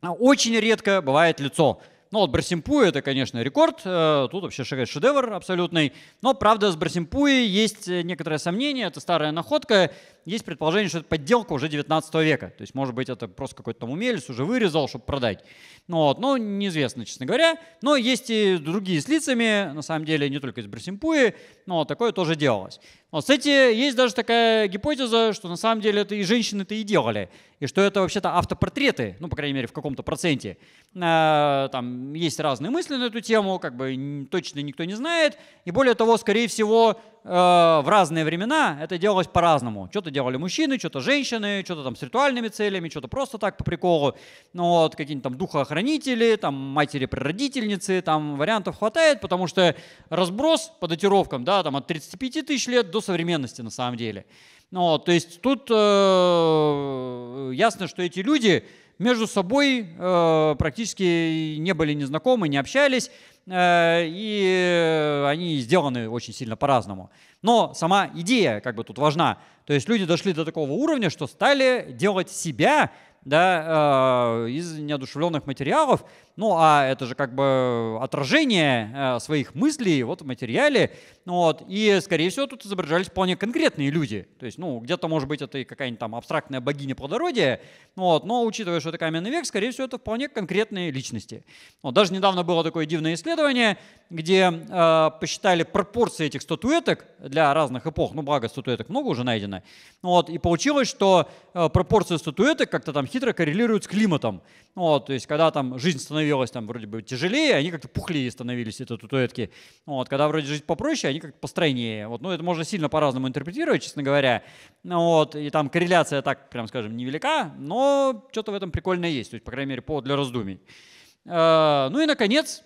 очень редко бывает лицо. Ну вот Барсимпуи это, конечно, рекорд, э, тут вообще шедевр абсолютный, но правда с Барсимпуи есть э, некоторое сомнение, это старая находка, есть предположение, что это подделка уже 19 века, то есть может быть это просто какой-то там умелец уже вырезал, чтобы продать. Ну вот, ну неизвестно, честно говоря, но есть и другие с лицами, на самом деле не только из Барсимпуи, но ну такое тоже делалось. Вот, кстати, есть даже такая гипотеза, что на самом деле это и женщины-то и делали и что это вообще-то автопортреты, ну, по крайней мере, в каком-то проценте. Э, там есть разные мысли на эту тему, как бы точно никто не знает, и более того, скорее всего, э, в разные времена это делалось по-разному. Что-то делали мужчины, что-то женщины, что-то там с ритуальными целями, что-то просто так по приколу. Ну, вот, какие-нибудь там духоохранители, там матери-прародительницы, там вариантов хватает, потому что разброс по датировкам, да, там от 35 тысяч лет до современности на самом деле. Ну, то есть тут э, Ясно, что эти люди между собой э, практически не были не знакомы, не общались, э, и они сделаны очень сильно по-разному. Но сама идея как бы тут важна. То есть люди дошли до такого уровня, что стали делать себя да, э, из неодушевленных материалов, ну, а это же как бы отражение э, своих мыслей вот в материале. Вот. И, скорее всего, тут изображались вполне конкретные люди. То есть, ну, где-то, может быть, это и какая-нибудь там абстрактная богиня плодородия. Вот. Но, учитывая, что это каменный век, скорее всего, это вполне конкретные личности. Вот. Даже недавно было такое дивное исследование, где э, посчитали пропорции этих статуэток для разных эпох. Ну, благо, статуэток много уже найдено. Вот. И получилось, что э, пропорции статуэток как-то там хитро коррелируют с климатом. Вот. То есть, когда там жизнь становится становилось там вроде бы тяжелее, они как-то пухлее становились, это татуэтки. Вот, когда вроде жизнь попроще, они как-то постройнее. Вот, ну, это можно сильно по-разному интерпретировать, честно говоря. Ну, вот, и там корреляция так, прям скажем, невелика, но что-то в этом прикольное есть, то есть, по крайней мере, повод для раздумий. Э, ну и, наконец,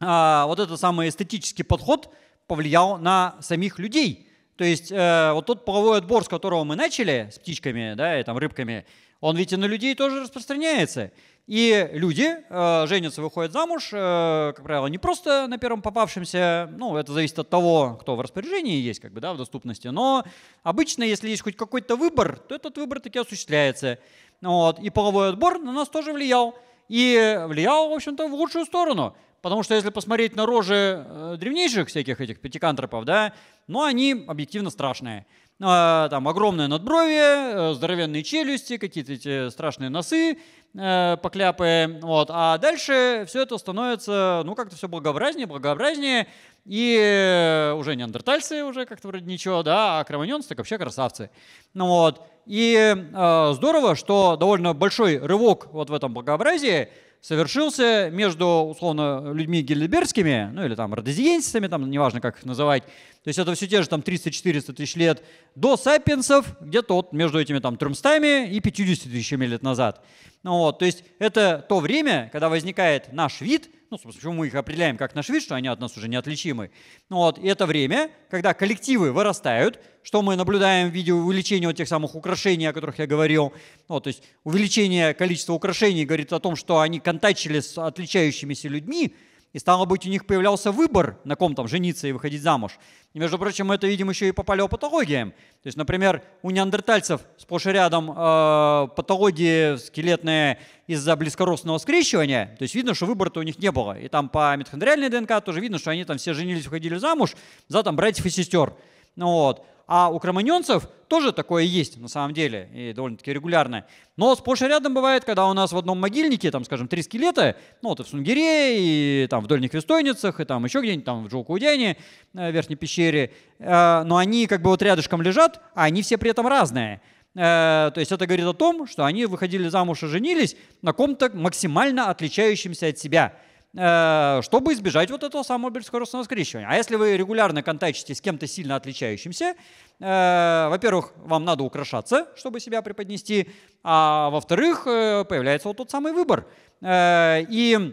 э, вот этот самый эстетический подход повлиял на самих людей. То есть э, вот тот половой отбор, с которого мы начали, с птичками, да, и там рыбками, он ведь и на людей тоже распространяется. И люди э, женятся, выходят замуж, э, как правило, не просто на первом попавшемся, ну, это зависит от того, кто в распоряжении есть, как бы, да, в доступности, но обычно, если есть хоть какой-то выбор, то этот выбор таки осуществляется. Вот. И половой отбор на нас тоже влиял, и влиял, в общем-то, в лучшую сторону. Потому что если посмотреть на рожи э, древнейших всяких этих пятикантропов, да, ну, они объективно страшные. Ну, а, там огромное надбровье, э, здоровенные челюсти, какие-то эти страшные носы, э, покляпы, вот. А дальше все это становится, ну, как-то все благообразнее, благообразнее, и э, уже неандертальцы уже как-то вроде ничего, да, а кроманьонцы так вообще красавцы. Ну вот. И э, здорово, что довольно большой рывок вот в этом благообразии – совершился между, условно, людьми гильдебергскими, ну или там родезиенцами, там неважно, как их называть, то есть это все те же там 300-400 тысяч лет до сапиенсов, где-то вот между этими там 300 и 50 тысячами лет назад. Ну, вот, то есть это то время, когда возникает наш вид, ну, собственно, почему мы их определяем как наш вид, что они от нас уже неотличимы. Ну, вот, и это время, когда коллективы вырастают, что мы наблюдаем в виде увеличения вот тех самых украшений, о которых я говорил. Ну вот, то есть увеличение количества украшений говорит о том, что они контачили с отличающимися людьми, и стало быть, у них появлялся выбор, на ком там жениться и выходить замуж. И, между прочим, мы это видим еще и по палеопатологиям. То есть, например, у неандертальцев сплошь и рядом э, патологии скелетные из-за близкородственного скрещивания. То есть видно, что выбора-то у них не было. И там по митохондриальной ДНК тоже видно, что они там все женились, выходили замуж за там братьев и сестер. Ну вот. А у кроманьонцев тоже такое есть, на самом деле, и довольно-таки регулярное. Но сплошь и рядом бывает, когда у нас в одном могильнике, там, скажем, три скелета, ну, вот в Сунгире, и там в Дольних Вестойницах, и там еще где-нибудь, там в Джоукудяне, э, в Верхней пещере, э, но они как бы вот рядышком лежат, а они все при этом разные. Э, то есть это говорит о том, что они выходили замуж и женились на ком-то максимально отличающемся от себя – Э, чтобы избежать вот этого самого бескоростного скрещивания. А если вы регулярно контактите с кем-то сильно отличающимся, э, во-первых, вам надо украшаться, чтобы себя преподнести, а во-вторых, э, появляется вот тот самый выбор. и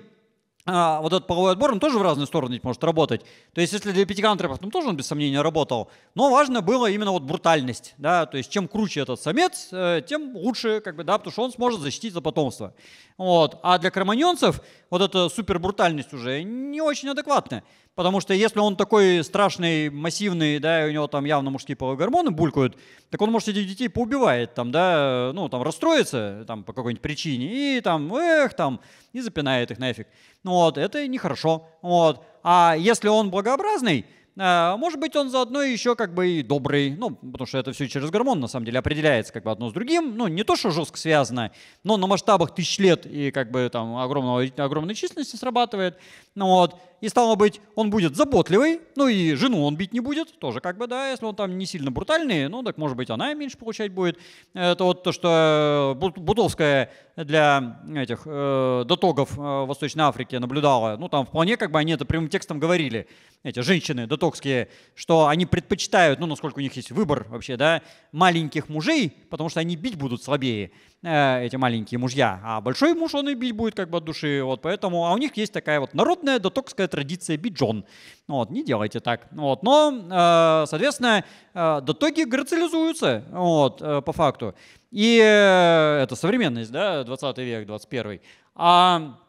а, вот этот половой отбор, он тоже в разные стороны может работать. То есть, если для пятикантропов, ну тоже он, без сомнения, работал. Но важно было именно вот брутальность, да, то есть, чем круче этот самец, э, тем лучше, как бы, да, потому что он сможет защитить за потомство. Вот. А для кроманьонцев вот эта супербрутальность уже не очень адекватная. Потому что если он такой страшный, массивный, да, и у него там явно мужские половые гормоны булькают, так он, может, этих детей поубивает, там, да, ну, там, расстроится, там, по какой-нибудь причине, и там, эх, там, и запинает их нафиг. Ну, вот, это нехорошо, вот. А если он благообразный, э, может быть, он заодно еще как бы и добрый, ну, потому что это все через гормон, на самом деле, определяется как бы одно с другим, ну, не то, что жестко связано, но на масштабах тысяч лет и как бы там огромного, огромной численности срабатывает, ну, вот, и стало быть, он будет заботливый, ну и жену он бить не будет, тоже как бы, да, если он там не сильно брутальный, ну так, может быть, она меньше получать будет. Это вот то, что э, Бутовская для этих э, дотогов э, в Восточной Африке наблюдала, ну там вполне как бы они это прямым текстом говорили, эти женщины дотокские, что они предпочитают, ну насколько у них есть выбор вообще, да, маленьких мужей, потому что они бить будут слабее, Э, эти маленькие мужья, а большой муж он и бить будет как бы от души, вот поэтому, а у них есть такая вот народная датокская традиция бить жен, ну вот, не делайте так, ну вот, но, э, соответственно, э, датоги грациализуются, вот, э, по факту, и это современность, да, 20 век, 21 а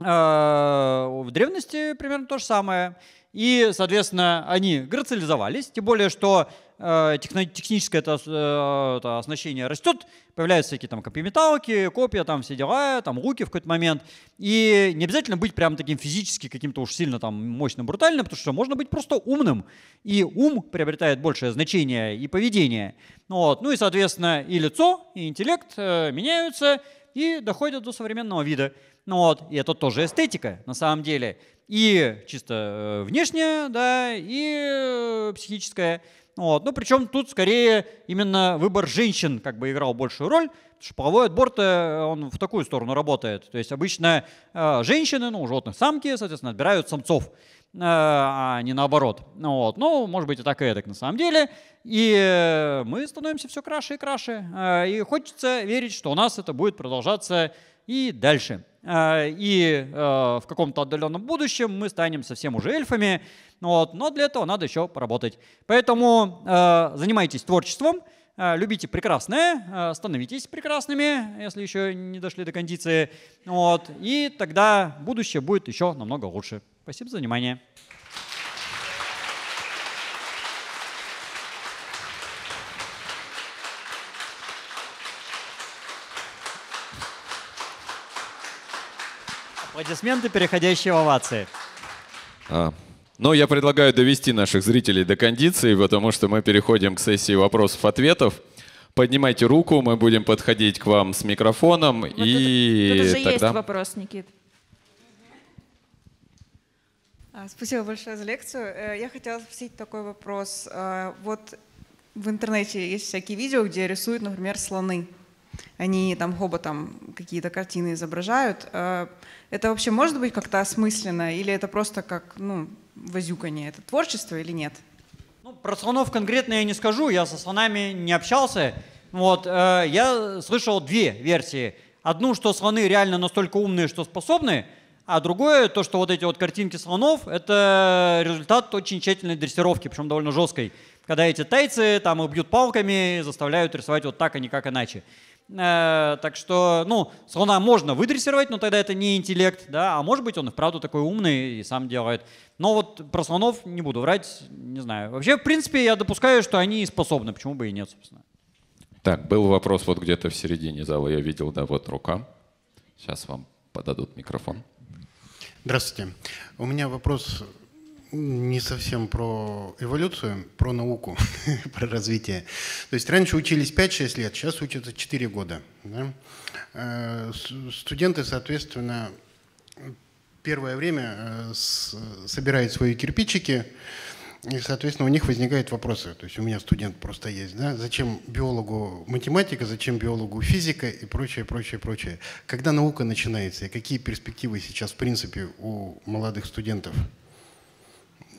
в древности примерно то же самое, и, соответственно, они грациализовались, тем более, что Э, техническое это, э, это оснащение растет, появляются всякие там копьеметалки, копия там все дела, там руки в какой-то момент. И не обязательно быть прям таким физически каким-то уж сильно там мощным, брутальным, потому что можно быть просто умным. И ум приобретает большее значение и поведение. Вот. Ну и, соответственно, и лицо, и интеллект э, меняются и доходят до современного вида. Ну вот, и это тоже эстетика, на самом деле. И чисто внешняя, да, и психическая. Вот. Ну, причем тут скорее именно выбор женщин как бы играл большую роль, потому что половой отбор э, он в такую сторону работает. То есть обычно э, женщины, ну, у животных самки, соответственно, отбирают самцов э, а не наоборот. Ну вот. Ну, может быть, и так и так на самом деле. И э, мы становимся все краше и краше. И хочется верить, что у нас это будет продолжаться и дальше. А, и э, в каком-то отдаленном будущем мы станем совсем уже эльфами, вот, но для этого надо еще поработать. Поэтому э, занимайтесь творчеством, э, любите прекрасное, становитесь прекрасными, если еще не дошли до кондиции, вот, и тогда будущее будет еще намного лучше. Спасибо за внимание. Аплодисменты, переходящие в овации. А. Но ну, я предлагаю довести наших зрителей до кондиции, потому что мы переходим к сессии вопросов-ответов. Поднимайте руку, мы будем подходить к вам с микрофоном. Вот и тут, тут уже тогда... есть вопрос, Никит. А, спасибо большое за лекцию. Э, я хотела спросить такой вопрос. А, вот в интернете есть всякие видео, где рисуют, например, слоны они там хоботом какие-то картины изображают. Э, это вообще может быть как-то осмысленно или это просто как ну, возюканье? Это творчество или нет? Ну, про слонов конкретно я не скажу, я со слонами не общался. Вот, э, я слышал две версии. Одну, что слоны реально настолько умные, что способны, а другое, то, что вот эти вот картинки слонов, это результат очень тщательной дрессировки, причем довольно жесткой, когда эти тайцы там их бьют палками заставляют рисовать вот так, а не как иначе. Э, так что, ну, слона можно выдрессировать, но тогда это не интеллект, да, а может быть он и вправду такой умный и сам делает. Но вот про слонов не буду врать, не знаю. Вообще, в принципе, я допускаю, что они способны, почему бы и нет, собственно. Так, был вопрос вот где-то в середине зала, я видел, да, вот рука. Сейчас вам подадут микрофон. Здравствуйте. У меня вопрос не совсем про эволюцию, про науку, про развитие. То есть раньше учились 5-6 лет, сейчас учатся 4 года. Да? Э, студенты, соответственно, первое время э, собирают свои кирпичики, и, соответственно, у них возникают вопросы. То есть у меня студент просто есть, да, зачем биологу математика, зачем биологу физика и прочее, прочее, прочее. Когда наука начинается и какие перспективы сейчас, в принципе, у молодых студентов?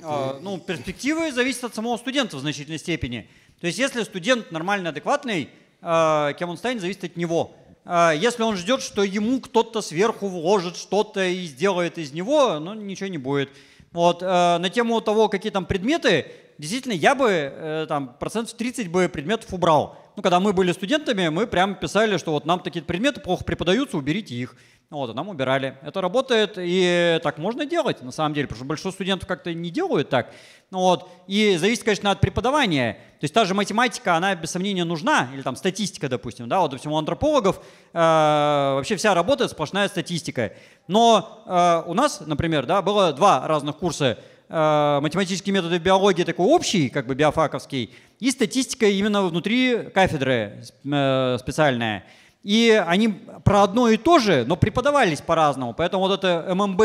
А, ну, перспективы зависят от самого студента в значительной степени. То есть если студент нормальный адекватный, а, кем он станет, зависит от него. А, если он ждет, что ему кто-то сверху вложит что-то и сделает из него, ну, ничего не будет. Вот. На тему того, какие там предметы, действительно, я бы э, там процентов 30 бы предметов убрал. Ну, когда мы были студентами, мы прямо писали, что вот нам такие предметы плохо преподаются, уберите их. Вот, и а нам убирали. Это работает, и так можно делать, на самом деле, потому что большинство студентов как-то не делают так. Ну вот. И зависит, конечно, от преподавания. То есть та же математика, она, без сомнения, нужна, или там статистика, допустим, да, вот, допустим, у антропологов э, вообще вся работа сплошная статистика. Но э, у нас, например, да, было два разных курса э, математические методы биологии такой общий, как бы биофаковский, и статистика именно внутри кафедры э, специальная и они про одно и то же, но преподавались по-разному. Поэтому вот это ММБ,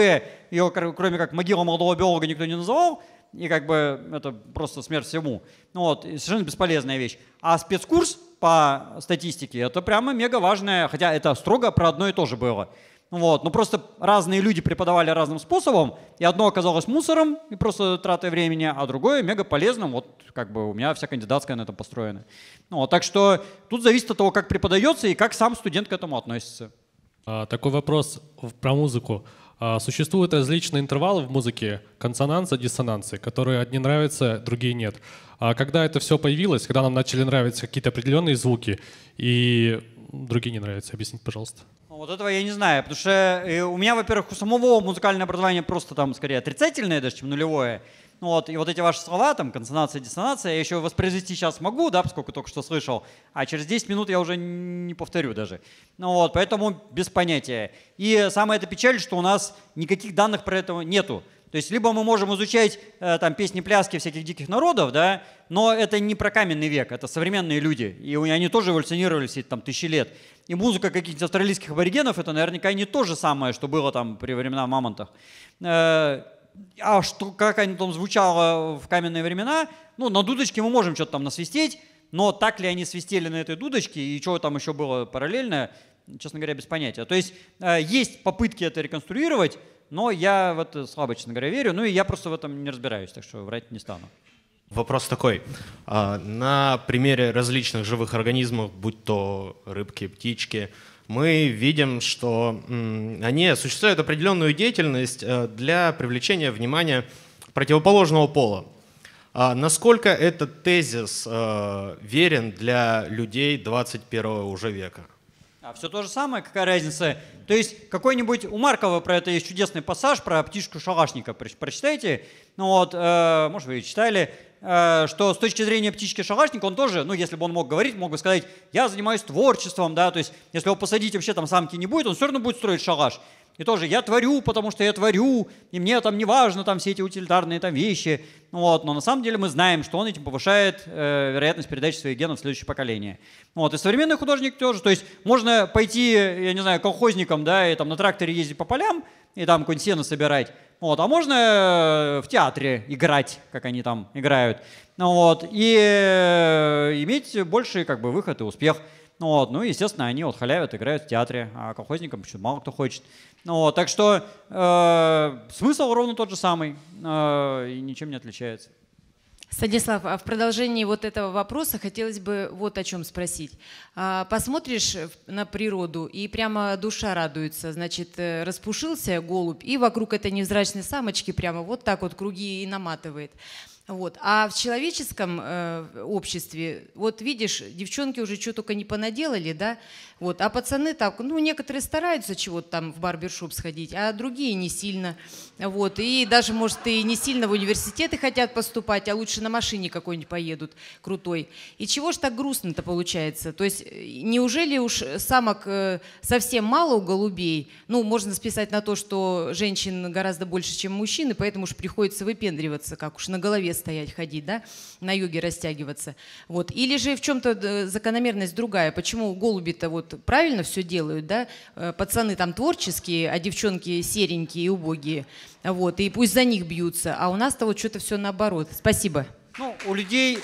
ее кроме как могила молодого биолога никто не называл, и как бы это просто смерть всему. Ну вот, совершенно бесполезная вещь. А спецкурс по статистике, это прямо мега важное, хотя это строго про одно и то же было. Вот. Но ну, просто разные люди преподавали разным способом, и одно оказалось мусором и просто тратой времени, а другое мега полезным. Вот как бы у меня вся кандидатская на этом построена. Ну, вот. Так что тут зависит от того, как преподается и как сам студент к этому относится. А, такой вопрос про музыку. А, существуют различные интервалы в музыке, консонансы, диссонансы, которые одни нравятся, другие нет. А когда это все появилось, когда нам начали нравиться какие-то определенные звуки и другие не нравятся, объясните, пожалуйста вот этого я не знаю, потому что э, у меня, во-первых, у самого музыкальное образование просто там скорее отрицательное даже, чем нулевое. Ну вот, и вот эти ваши слова, там, консонация, диссонация, я еще воспроизвести сейчас могу, да, поскольку только что слышал, а через 10 минут я уже не повторю даже. Ну вот, поэтому без понятия. И самая это печаль, что у нас никаких данных про это нету. То есть либо мы можем изучать э, там песни, пляски всяких диких народов, да, но это не про каменный век, это современные люди, и они тоже эволюционировали все эти там тысячи лет. И музыка каких-то австралийских аборигенов это наверняка не то же самое, что было там при времена мамонтов. Э, а что, как они там звучало в каменные времена, ну, на дудочке мы можем что-то там насвистеть, но так ли они свистели на этой дудочке и что там еще было параллельно, честно говоря, без понятия. То есть э, есть попытки это реконструировать, но я в это слабо, честно говоря, верю. Ну и я просто в этом не разбираюсь, так что врать не стану. Вопрос такой. А, на примере различных живых организмов, будь то рыбки, птички, мы видим, что они осуществляют определенную деятельность э, для привлечения внимания противоположного пола. А насколько этот тезис э, верен для людей 21 уже века? А все то же самое, какая разница? То есть какой-нибудь, у Маркова про это есть чудесный пассаж про птичку шалашника, прочитайте. Ну вот, э, может, вы и читали, э, что с точки зрения птички шалашника он тоже, ну, если бы он мог говорить, мог бы сказать, я занимаюсь творчеством, да, то есть если его посадить вообще там самки не будет, он все равно будет строить шалаш. И тоже я творю, потому что я творю, и мне там не важно там все эти утилитарные там вещи. Ну вот. Но на самом деле мы знаем, что он этим повышает э, вероятность передачи своих генов в следующее поколение. Вот. И современный художник тоже. То есть можно пойти, я не знаю, колхозником, да, и там на тракторе ездить по полям, и там какой-нибудь сено собирать. Вот, а можно э, в театре играть, как они там играют. Ну вот, и э, иметь больший как бы, выход и успех. Ну вот. Ну, естественно, они вот халявят, играют в театре, а колхозникам почему мало кто хочет. Ну вот. Так что э, смысл ровно тот же самый э, и ничем не отличается. Станислав, а в продолжении вот этого вопроса хотелось бы вот о чем спросить. А, посмотришь на природу, и прямо душа радуется. Значит, э, распушился голубь, и вокруг этой невзрачной самочки прямо вот так вот круги и наматывает. Вот. А в человеческом э, обществе, вот видишь, девчонки уже что только не понаделали, да, вот. А пацаны так, ну, некоторые стараются чего-то там в барбершоп сходить, а другие не сильно. Вот. И даже, может, и не сильно в университеты хотят поступать, а лучше на машине какой-нибудь поедут крутой. И чего ж так грустно-то получается? То есть э, неужели уж самок э, совсем мало у голубей? Ну, можно списать на то, что женщин гораздо больше, чем мужчины, поэтому уж приходится выпендриваться, как уж на голове стоять ходить, да, на юге растягиваться. Вот. Или же в чем-то э, закономерность другая. Почему голуби-то вот правильно все делают, да, э, пацаны там творческие, а девчонки серенькие и убогие, вот, и пусть за них бьются, а у нас-то вот что-то все наоборот. Спасибо. Ну, у людей...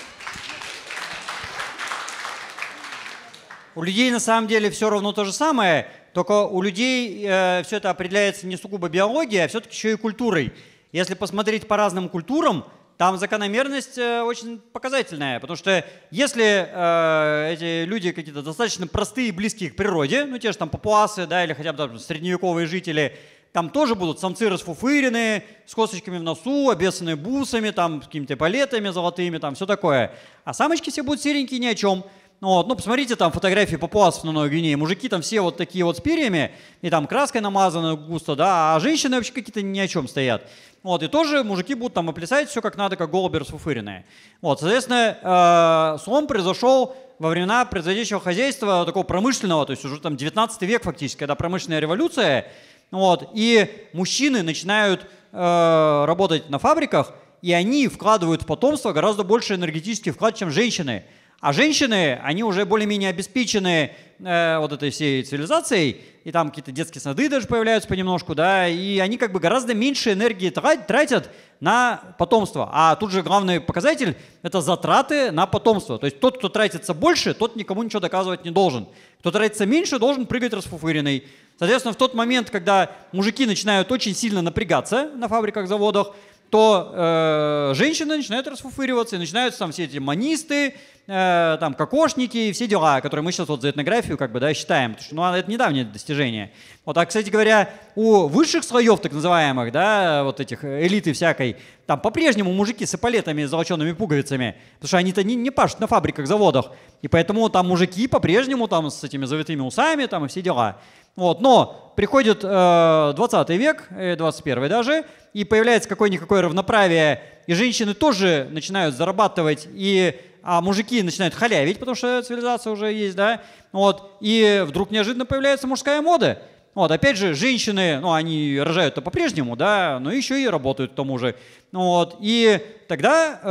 У людей на самом деле все равно то же самое, только у людей э, все это определяется не сугубо биологией, а все-таки еще и культурой. Если посмотреть по разным культурам, там закономерность э, очень показательная, потому что если э, эти люди какие-то достаточно простые и близкие к природе, ну те же там папуасы, да, или хотя бы там, средневековые жители, там тоже будут самцы расфуфыренные, с косточками в носу, обесанные бусами, там с какими-то палетами золотыми, там все такое. А самочки все будут серенькие ни о чем. Ну вот, ну, посмотрите там фотографии папуасов на Новой Гвинее. Мужики там все вот такие вот с перьями, и там краской намазаны густо, да, а женщины вообще какие-то ни о чем стоят. Вот, и тоже мужики будут там оплясать все как надо, как голубер с фуфыриной. Вот, соответственно, э, слом произошел во времена производящего хозяйства такого промышленного, то есть уже там 19 век фактически, когда промышленная революция, вот, и мужчины начинают э, работать на фабриках, и они вкладывают в потомство гораздо больше энергетический вклад, чем женщины. А женщины, они уже более-менее обеспечены э, вот этой всей цивилизацией, и там какие-то детские сады даже появляются понемножку, да, и они как бы гораздо меньше энергии тратят на потомство. А тут же главный показатель – это затраты на потомство. То есть тот, кто тратится больше, тот никому ничего доказывать не должен. Кто тратится меньше, должен прыгать расфуфыренный. Соответственно, в тот момент, когда мужики начинают очень сильно напрягаться на фабриках, заводах, то э, женщины начинают расфуфыриваться, и начинаются там все эти манисты, э, там, кокошники и все дела, которые мы сейчас вот за этнографию как бы, да, считаем. Потому что, ну, это недавнее достижение. Вот, а, кстати говоря, у высших слоев, так называемых, да, вот этих элиты всякой, там по-прежнему мужики с эполетами, с золочеными пуговицами, потому что они-то не, не пашут на фабриках, заводах. И поэтому там мужики по-прежнему там с этими завитыми усами там и все дела. Вот, но приходит э, 20 век, 21 э, даже, и появляется какое-никакое равноправие, и женщины тоже начинают зарабатывать, и а мужики начинают халявить, потому что цивилизация уже есть, да, вот, и вдруг неожиданно появляется мужская мода. Вот, опять же, женщины, ну, они рожают-то по-прежнему, да, но еще и работают к тому же. Вот, и тогда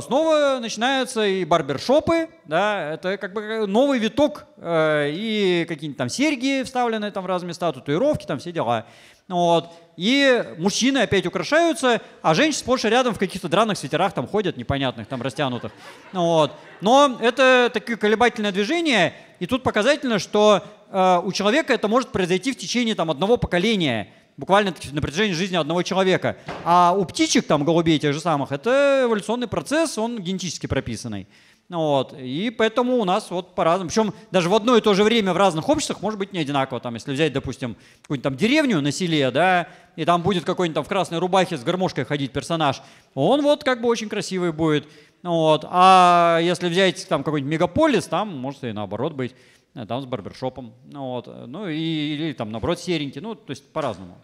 э, снова начинаются и барбершопы, да, это как бы новый виток, э, и какие-нибудь там серьги вставлены там в разные места, татуировки, там все дела. Вот, и мужчины опять украшаются, а женщины сплошь и рядом в каких-то драных свитерах там ходят, непонятных, там растянутых. Вот. Но это такое колебательное движение, и тут показательно, что э, у человека это может произойти в течение там, одного поколения, буквально на протяжении жизни одного человека. А у птичек, там, голубей тех же самых, это эволюционный процесс, он генетически прописанный. Вот. И поэтому у нас вот по-разному. Причем даже в одно и то же время в разных обществах может быть не одинаково. Там, если взять, допустим, какую-нибудь там деревню на селе, да, и там будет какой-нибудь там в красной рубахе с гармошкой ходить персонаж, он вот как бы очень красивый будет. Вот. А если взять там какой-нибудь мегаполис, там может и наоборот быть, э, там с барбершопом. Ну вот. Ну и, или там наоборот серенький, ну то есть по-разному.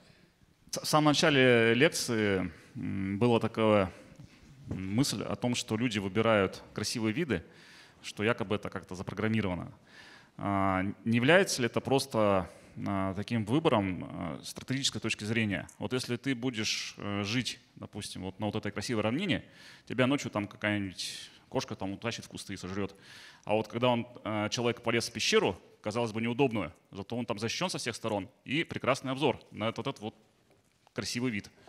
В самом начале лекции было такое мысль о том, что люди выбирают красивые виды, что якобы это как-то запрограммировано. А, не является ли это просто а, таким выбором с а, стратегической точки зрения? Вот если ты будешь э, жить, допустим, вот на вот этой красивой равнине, тебя ночью там какая-нибудь кошка там утащит в кусты и сожрет. А вот когда он, человек полез в пещеру, казалось бы, неудобную, зато он там защищен со всех сторон и прекрасный обзор на этот, этот вот красивый вид –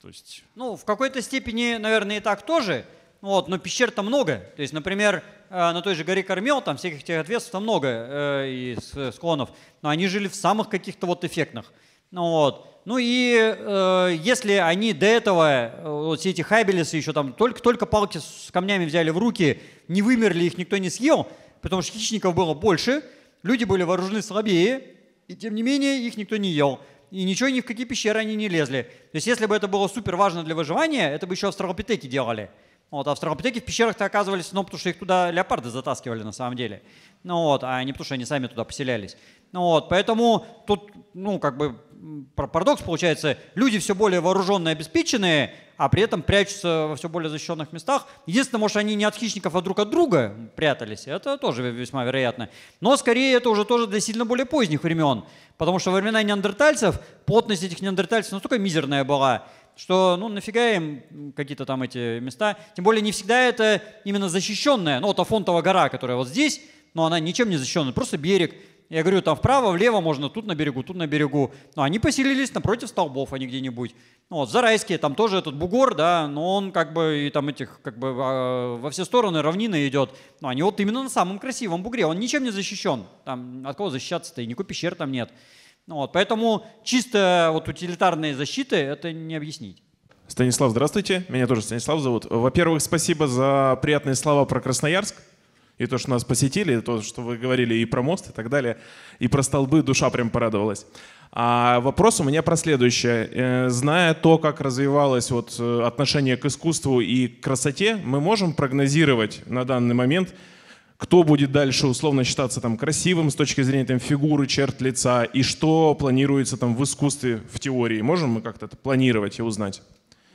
то есть... Ну, в какой-то степени, наверное, и так тоже. Вот, но пещер-то много. То есть, например, э, на той же горе Кормел, там всяких этих ответств там много э, и э, склонов. Но они жили в самых каких-то вот эффектных. Ну, вот. ну и э, если они до этого, э, вот все эти хайбелесы еще там, только-только палки с камнями взяли в руки, не вымерли, их никто не съел, потому что хищников было больше, люди были вооружены слабее, и тем не менее их никто не ел и ничего ни в какие пещеры они не лезли. То есть если бы это было супер важно для выживания, это бы еще австралопитеки делали. Вот, а австралопитеки в пещерах-то оказывались, ну, потому что их туда леопарды затаскивали на самом деле. Ну вот, а не потому что они сами туда поселялись. Ну вот, поэтому тут, ну, как бы парадокс получается, люди все более вооруженные, обеспеченные, а при этом прячутся во все более защищенных местах. Единственное, может, они не от хищников, а друг от друга прятались. Это тоже весьма вероятно. Но скорее это уже тоже для сильно более поздних времен. Потому что во времена неандертальцев плотность этих неандертальцев настолько мизерная была, что ну нафига им какие-то там эти места. Тем более не всегда это именно защищенная. Ну вот Афонтова гора, которая вот здесь, но она ничем не защищена, просто берег. Я говорю, там вправо, влево можно, тут на берегу, тут на берегу. Но они поселились напротив столбов, они а где-нибудь. Ну, вот, Зарайские, там тоже этот бугор, да, но он как бы и там этих, как бы а, во все стороны равнины идет. Но они вот именно на самом красивом бугре, он ничем не защищен. Там от кого защищаться-то, и никакой пещер там нет. Ну вот, поэтому чисто вот утилитарные защиты это не объяснить. Станислав, здравствуйте. Меня тоже Станислав зовут. Во-первых, спасибо за приятные слова про Красноярск. И то, что нас посетили, и то, что вы говорили и про мост и так далее, и про столбы, душа прям порадовалась. А вопрос у меня про следующее. Э, зная то, как развивалось вот э, отношение к искусству и к красоте, мы можем прогнозировать на данный момент, кто будет дальше условно считаться там красивым с точки зрения там, фигуры, черт лица, и что планируется там в искусстве, в теории. Можем мы как-то это планировать и узнать?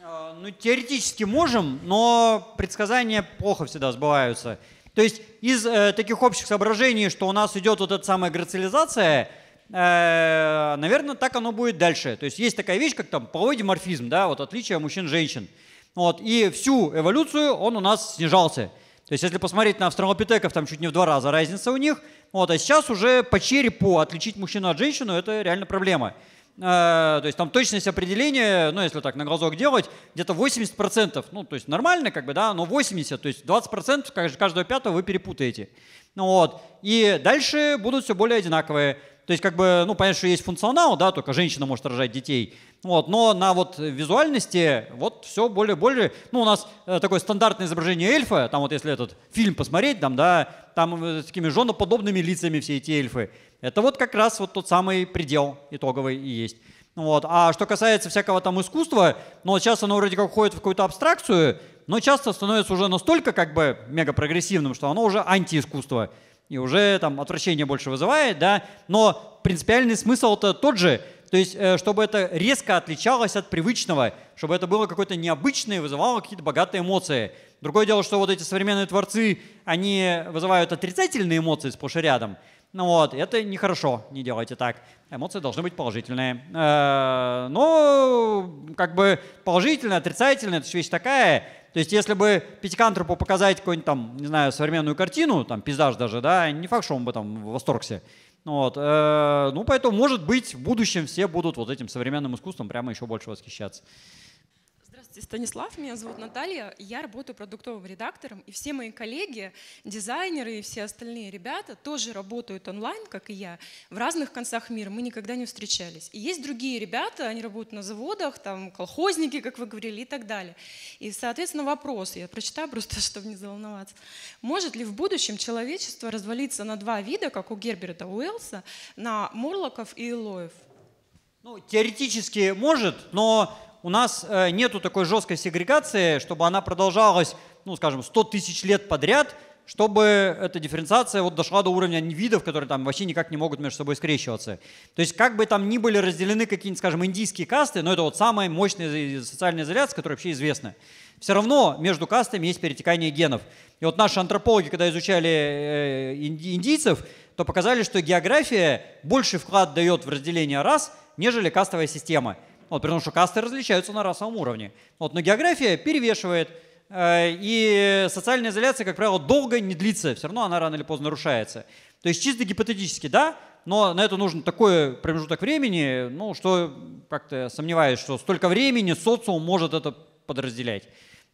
А, ну, теоретически можем, но предсказания плохо всегда сбываются. То есть из э, таких общих соображений, что у нас идет вот эта самая грациализация, э, наверное, так оно будет дальше. То есть есть такая вещь, как там половой диморфизм, да, вот отличие мужчин-женщин. Вот, и всю эволюцию он у нас снижался. То есть если посмотреть на австралопитеков, там чуть не в два раза разница у них. Вот, а сейчас уже по черепу отличить мужчину от женщины – это реально проблема. Э, то есть там точность определения, ну, если так на глазок делать, где-то 80%, ну, то есть нормально, как бы, да, но 80, то есть 20% каждого пятого вы перепутаете. Ну вот. И дальше будут все более одинаковые. То есть, как бы, ну, понятно, что есть функционал, да, только женщина может рожать детей. Вот, но на вот визуальности вот все более-более... Ну, у нас э, такое стандартное изображение эльфа, там вот если этот фильм посмотреть, там, да, там э, с такими женоподобными лицами все эти эльфы. Это вот как раз вот тот самый предел итоговый и есть. Вот. А что касается всякого там искусства, ну вот сейчас оно вроде как уходит в какую-то абстракцию, но часто становится уже настолько как бы мега прогрессивным, что оно уже антиискусство и уже там отвращение больше вызывает, да, но принципиальный смысл-то тот же, то есть э, чтобы это резко отличалось от привычного, чтобы это было какое-то необычное, вызывало какие-то богатые эмоции. Другое дело, что вот эти современные творцы, они вызывают отрицательные эмоции сплошь и рядом – ну вот, это нехорошо, не делайте так. Эмоции должны быть положительные. Э, ну, как бы положительная, отрицательная, это вещь такая. То есть если бы пятикантропу показать какую-нибудь там, не знаю, современную картину, там пейзаж даже, да, не факт, что он бы там в восторгсе. Ну вот, э, ну, поэтому, может быть, в будущем все будут вот этим современным искусством прямо еще больше восхищаться. Здравствуйте, Станислав, меня зовут Наталья, я работаю продуктовым редактором, и все мои коллеги, дизайнеры и все остальные ребята тоже работают онлайн, как и я, в разных концах мира, мы никогда не встречались. И есть другие ребята, они работают на заводах, там колхозники, как вы говорили, и так далее. И, соответственно, вопрос, я прочитаю просто, чтобы не заволноваться, может ли в будущем человечество развалиться на два вида, как у Герберта Уэллса, на Морлоков и Илоев? Ну, теоретически может, но у нас э, нету такой жесткой сегрегации, чтобы она продолжалась, ну, скажем, 100 тысяч лет подряд, чтобы эта дифференциация вот дошла до уровня видов, которые там вообще никак не могут между собой скрещиваться. То есть как бы там ни были разделены какие-нибудь, скажем, индийские касты, но это вот самая мощная социальная изоляция, которая вообще известна. Все равно между кастами есть перетекание генов. И вот наши антропологи, когда изучали э, индийцев, то показали, что география больше вклад дает в разделение рас, нежели кастовая система. Вот, потому что касты различаются на расовом уровне. Вот, но география перевешивает, э, и социальная изоляция, как правило, долго не длится, все равно она рано или поздно нарушается. То есть чисто гипотетически, да, но на это нужен такой промежуток времени, ну, что как-то сомневаюсь, что столько времени социум может это подразделять.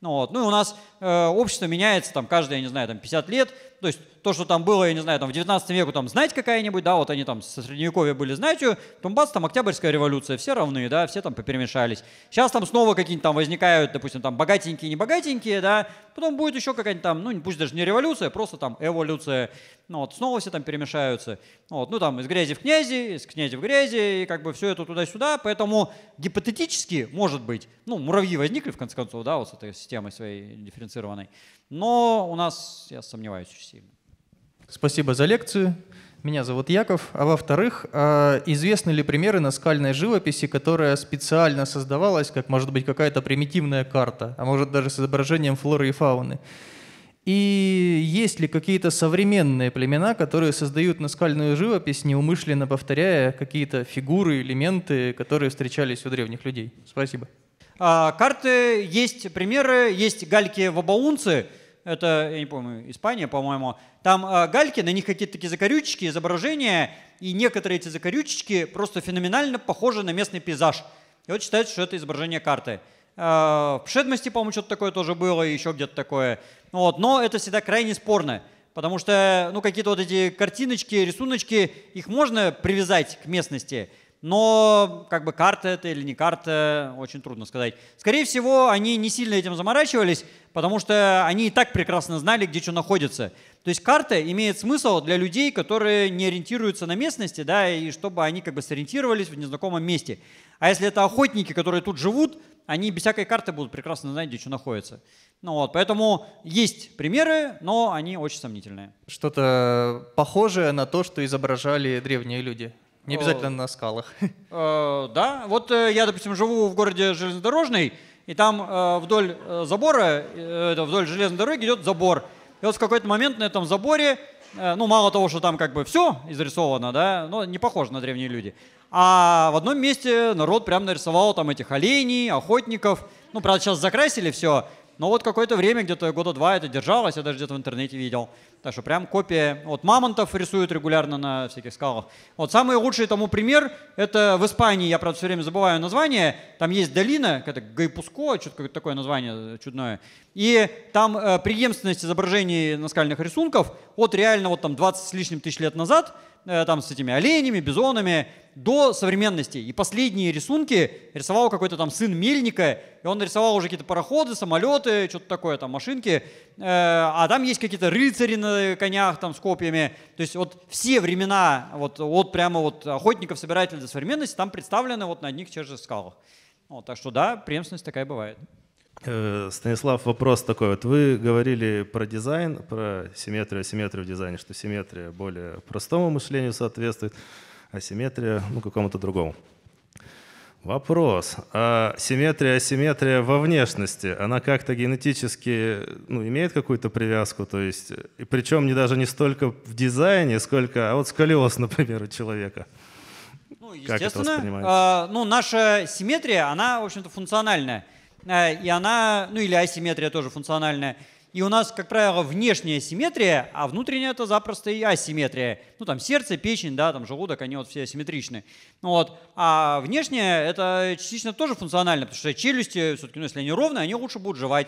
Ну, вот. ну и у нас э, общество меняется там каждые, я не знаю, там 50 лет, то есть то, что там было, я не знаю, там в 19 веку там знать какая-нибудь, да, вот они там со средневековья были знатью, потом бац, там Октябрьская революция, все равны, да, все там поперемешались. Сейчас там снова какие-нибудь там возникают, допустим, там богатенькие, не богатенькие, да, потом будет еще какая-нибудь там, ну пусть даже не революция, просто там эволюция, ну вот снова все там перемешаются, ну вот, ну там из грязи в князи, из князи в грязи, и как бы все это туда-сюда, поэтому гипотетически, может быть, ну муравьи возникли в конце концов, да, вот с этой системой своей дифференцированной, но у нас, я сомневаюсь очень сильно. Спасибо за лекцию. Меня зовут Яков. А во-вторых, а известны ли примеры наскальной живописи, которая специально создавалась, как может быть какая-то примитивная карта, а может даже с изображением флоры и фауны? И есть ли какие-то современные племена, которые создают наскальную живопись, неумышленно повторяя какие-то фигуры, элементы, которые встречались у древних людей? Спасибо. А, карты есть примеры, есть гальки-вабаунцы, в это, я не помню, Испания, по-моему, там э, гальки, на них какие-то такие закорючечки, изображения, и некоторые эти закорючечки просто феноменально похожи на местный пейзаж. И вот считается, что это изображение карты. Э, в Шедмости, по-моему, что-то такое тоже было, и еще где-то такое. Вот, но это всегда крайне спорно. Потому что ну, какие-то вот эти картиночки, рисуночки, их можно привязать к местности – но как бы карта это или не карта, очень трудно сказать. Скорее всего, они не сильно этим заморачивались, потому что они и так прекрасно знали, где что находится. То есть карта имеет смысл для людей, которые не ориентируются на местности, да, и чтобы они как бы сориентировались в незнакомом месте. А если это охотники, которые тут живут, они без всякой карты будут прекрасно знать, где что находится. Ну вот, поэтому есть примеры, но они очень сомнительные. Что-то похожее на то, что изображали древние люди. Не обязательно э, на скалах. Э, да, вот э, я, допустим, живу в городе Железнодорожный, и там вдоль забора, вдоль железной дороги идет забор. И вот в какой-то момент на этом заборе, ну, мало того, что там как бы все изрисовано, да, но не похоже на древние люди. А в одном месте народ прям нарисовал там этих оленей, охотников. Ну, правда, сейчас закрасили все, но вот какое-то время, где-то года два это держалось, я даже где-то в интернете видел. Так что прям копия. Вот мамонтов рисуют регулярно на всяких скалах. Вот самый лучший тому пример, это в Испании, я, правда, все время забываю название, там есть долина, какая-то Гайпуско, что-то какое такое название чудное. И там э, преемственность изображений наскальных рисунков от реально вот там 20 с лишним тысяч лет назад – Э, там с этими оленями, бизонами, до современности. И последние рисунки рисовал какой-то там сын Мельника, и он рисовал уже какие-то пароходы, самолеты, что-то такое, там машинки. Э, а там есть какие-то рыцари на конях там с копьями. То есть вот все времена, вот, вот прямо вот охотников, собирателей до современности, там представлены вот на одних и тех же скалах. Вот, так что да, преемственность такая бывает. Э, Станислав, вопрос такой. Вот вы говорили про дизайн, про симметрию, асимметрию в дизайне, что симметрия более простому мышлению соответствует, а симметрия, ну, какому-то другому. Вопрос. А симметрия, асимметрия во внешности, она как-то генетически ну, имеет какую-то привязку? То есть, и причем не даже не столько в дизайне, сколько, а вот сколиоз, например, у человека. Ну, естественно. Как это воспринимается? А, ну, наша симметрия, она, в общем-то, функциональная. Э, и она, ну или асимметрия тоже функциональная. И у нас, как правило, внешняя симметрия, а внутренняя это запросто и асимметрия. Ну там сердце, печень, да, там желудок, они вот все асимметричны. Вот. А внешняя это частично тоже функционально, потому что челюсти, все-таки, ну, если они ровные, они лучше будут жевать.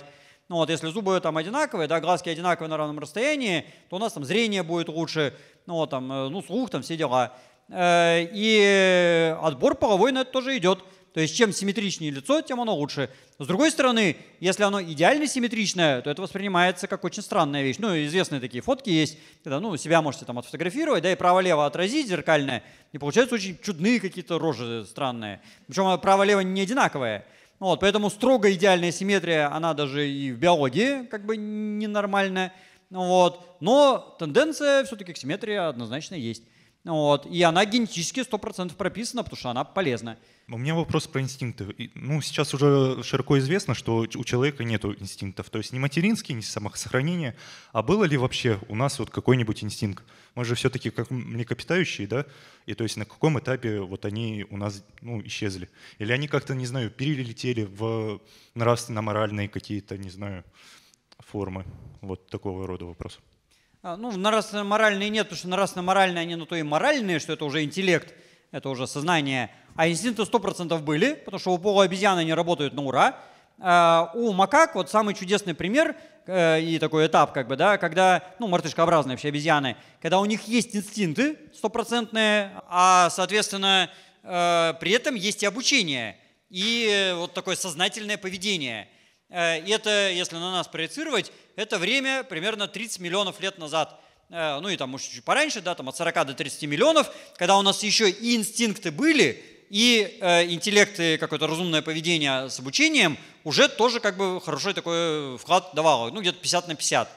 Ну вот, если зубы там одинаковые, да, глазки одинаковые на равном расстоянии, то у нас там зрение будет лучше, ну вот, там, э, ну слух, там все дела. Э, и отбор половой на это тоже идет. То есть чем симметричнее лицо, тем оно лучше. С другой стороны, если оно идеально симметричное, то это воспринимается как очень странная вещь. Ну, известные такие фотки есть, когда ну, себя можете там отфотографировать, да, и право-лево отразить зеркальное, и получаются очень чудные какие-то рожи странные. Причем а, право-лево не одинаковое. Ну вот, поэтому строго идеальная симметрия, она даже и в биологии как бы ненормальная. Ну вот. Но тенденция все-таки к симметрии однозначно есть. Ну вот. И она генетически 100% прописана, потому что она полезна. У меня вопрос про инстинкты. Ну, сейчас уже широко известно, что у человека нет инстинктов. То есть не материнский, не самосохранение. А было ли вообще у нас вот какой-нибудь инстинкт? Мы же все-таки как млекопитающие, да? И то есть на каком этапе вот они у нас ну, исчезли? Или они как-то, не знаю, перелетели в нравственно-моральные какие-то, не знаю, формы? Вот такого рода вопрос. А, ну, нравственно-моральные нет, потому что нравственно-моральные они, на то и моральные, что это уже интеллект – это уже сознание, а инстинкты 100% были, потому что у полуобезьяны они работают на ура. А, у макак вот самый чудесный пример э, и такой этап, как бы, да, когда, ну, мартышкообразные вообще обезьяны, когда у них есть инстинкты стопроцентные, а, соответственно, э, при этом есть и обучение, и э, вот такое сознательное поведение. И это, если на нас проецировать, это время примерно 30 миллионов лет назад – Э, ну и там, может, чуть пораньше, да, там от 40 до 30 миллионов, когда у нас еще и инстинкты были, и э, интеллект и какое-то разумное поведение с обучением уже тоже как бы хороший такой вклад давало, ну где-то 50 на 50.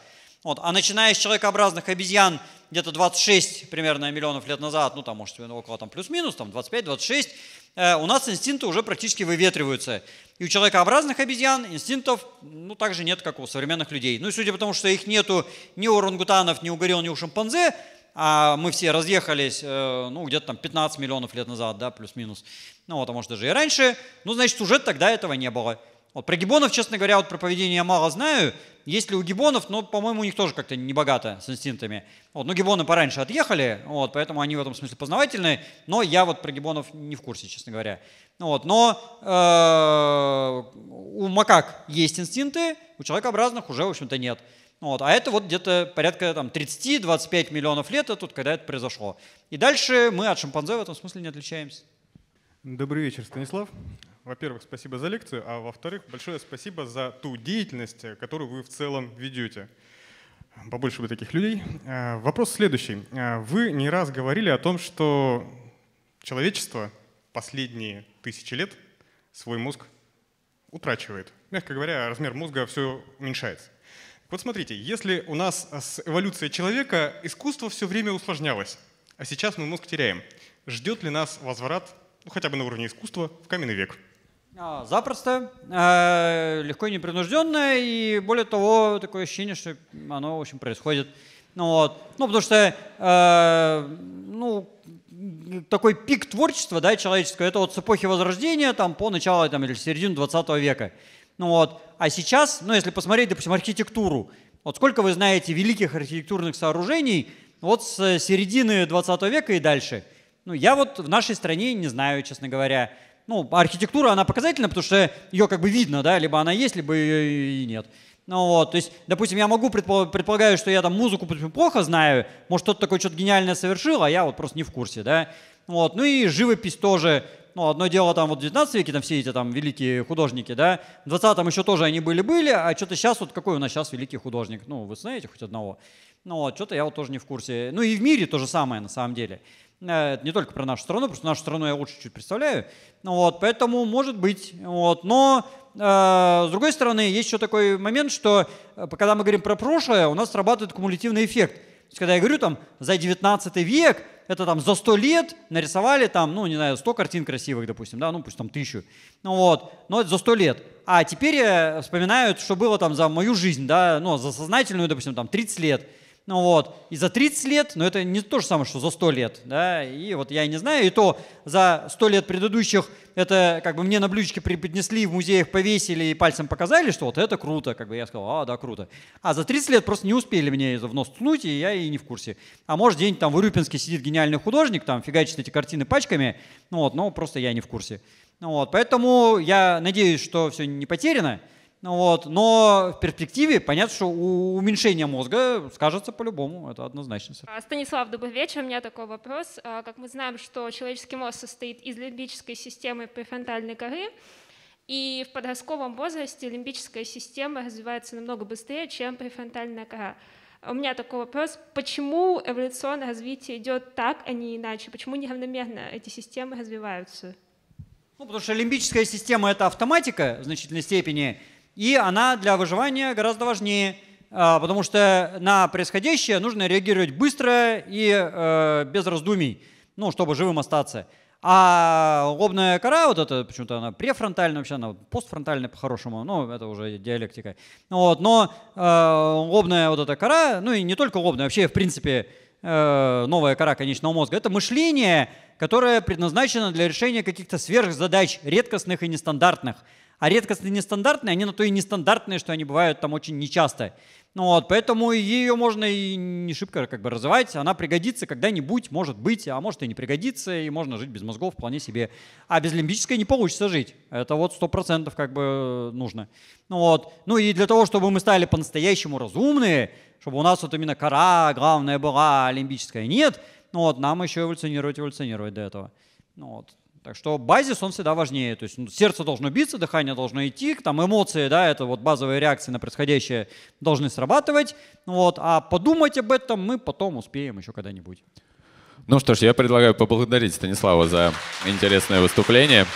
Вот. А начиная с человекообразных обезьян где-то 26 примерно миллионов лет назад, ну там может около там плюс-минус, там 25-26, Э, у нас инстинкты уже практически выветриваются. И у человекообразных обезьян инстинктов ну, также нет, как у современных людей. Ну и судя по тому, что их нету ни у орангутанов, ни у горилл, ни у шимпанзе, а мы все разъехались, э, ну, где-то там 15 миллионов лет назад, да, плюс-минус, ну, вот, а может даже и раньше, ну, значит, уже тогда этого не было. Вот про гибонов, честно говоря, вот про поведение я мало знаю, есть ли у гибонов, но, по-моему, у них тоже как-то не богато с инстинктами. Вот, но гибоны пораньше отъехали, вот, поэтому они в этом смысле познавательные, но я вот про гибонов не в курсе, честно говоря. Вот, но э, у макак есть инстинкты, у человекообразных уже, в общем-то, нет. Вот, а это вот где-то порядка там, 30-25 миллионов лет, это тут, когда это произошло. И дальше мы от шимпанзе в этом смысле не отличаемся. Добрый вечер, Станислав во-первых, спасибо за лекцию, а во-вторых, большое спасибо за ту деятельность, э, которую вы в целом ведете. Побольше бы таких людей. Э, вопрос следующий. Э, вы не раз говорили о том, что человечество последние тысячи лет свой мозг утрачивает. Мягко говоря, размер мозга все уменьшается. Вот смотрите, если у нас с эволюцией человека искусство все время усложнялось, а сейчас мы мозг теряем, ждет ли нас возврат, ну хотя бы на уровне искусства, в каменный век? А, запросто, э, легко и непринужденно, и более того, такое ощущение, что оно, в общем, происходит. Ну, вот. ну потому что, э, ну, такой пик творчества, да, человеческого, это вот с эпохи Возрождения, там, по начало, там, или середину 20 века. Ну, вот. А сейчас, ну, если посмотреть, допустим, архитектуру, вот сколько вы знаете великих архитектурных сооружений вот с середины 20 века и дальше? Ну, я вот в нашей стране не знаю, честно говоря ну, архитектура, она показательна, потому что ее как бы видно, да, либо она есть, либо и нет. Ну вот, то есть, допустим, я могу предпол- предполагаю, что я там музыку плохо знаю, может, кто-то такой что-то гениальное совершил, а я вот просто не в курсе, да. Вот, ну и живопись тоже, ну, одно дело там вот в 19 веке там все эти там великие художники, да, в 20-м еще тоже они были-были, а что-то сейчас вот какой у нас сейчас великий художник, ну, вы знаете хоть одного. Ну вот, что-то я вот тоже не в курсе. Ну и в мире то же самое на самом деле. Э, это не только про нашу страну, просто нашу страну я лучше чуть представляю. Ну вот, поэтому может быть. Вот, но э, с другой стороны, есть еще такой момент, что э, когда мы говорим про прошлое, у нас срабатывает кумулятивный эффект. То есть, когда я говорю там за 19 век, это там за 100 лет нарисовали там, ну, не знаю, 100 картин красивых, допустим, да, ну, пусть там тысячу. Ну, вот, но это за 100 лет. А теперь я вспоминаю, что было там за мою жизнь, да, ну, за сознательную, допустим, там 30 лет. Ну вот, и за 30 лет, но это не то же самое, что за 100 лет, да, и вот я не знаю, и то за 100 лет предыдущих это как бы мне на блюдечке преподнесли, в музеях повесили и пальцем показали, что вот это круто, как бы я сказал, а, да, круто. А за 30 лет просто не успели мне в нос ткнуть, и я и не в курсе. А может, день там в Урюпинске сидит гениальный художник, там фигачит эти картины пачками, ну вот, но просто я не в курсе. Ну вот, поэтому я надеюсь, что все не потеряно, ну вот. Но в перспективе понятно, что уменьшение мозга скажется по-любому, это однозначно. А, Станислав, добрый вечер. У меня такой вопрос. А, как мы знаем, что человеческий мозг состоит из лимбической системы префронтальной коры, и в подростковом возрасте лимбическая система развивается намного быстрее, чем префронтальная кора. А у меня такой вопрос, почему эволюционное развитие идет так, а не иначе? Почему неравномерно эти системы развиваются? Ну, потому что лимбическая система — это автоматика в значительной степени, и она для выживания гораздо важнее, а, потому что на происходящее нужно реагировать быстро и э, без раздумий, ну, чтобы живым остаться. А лобная кора, вот это почему-то она префронтальная вообще, она постфронтальная по-хорошему, ну, это уже диалектика. Вот, но э, лобная вот эта кора, ну и не только лобная, вообще, в принципе, э, новая кора конечного мозга, это мышление, которое предназначено для решения каких-то сверхзадач, редкостных и нестандартных. А редкостные нестандартные, они на то и нестандартные, что они бывают там очень нечасто. Ну вот, поэтому ее можно и не шибко как бы развивать, она пригодится когда-нибудь, может быть, а может и не пригодится, и можно жить без мозгов вполне себе. А без лимбической не получится жить, это вот сто процентов как бы э, нужно. Ну вот, ну и для того, чтобы мы стали по-настоящему разумные, чтобы у нас вот именно кора главная была, а лимбическая нет, ну вот, нам еще эволюционировать, эволюционировать до этого. Ну вот, так что базис, он всегда важнее. То есть ну, сердце должно биться, дыхание должно идти, там эмоции, да, это вот базовые реакции на происходящее должны срабатывать. Вот, а подумать об этом мы потом успеем еще когда-нибудь. Ну что ж, я предлагаю поблагодарить Станислава за интересное выступление.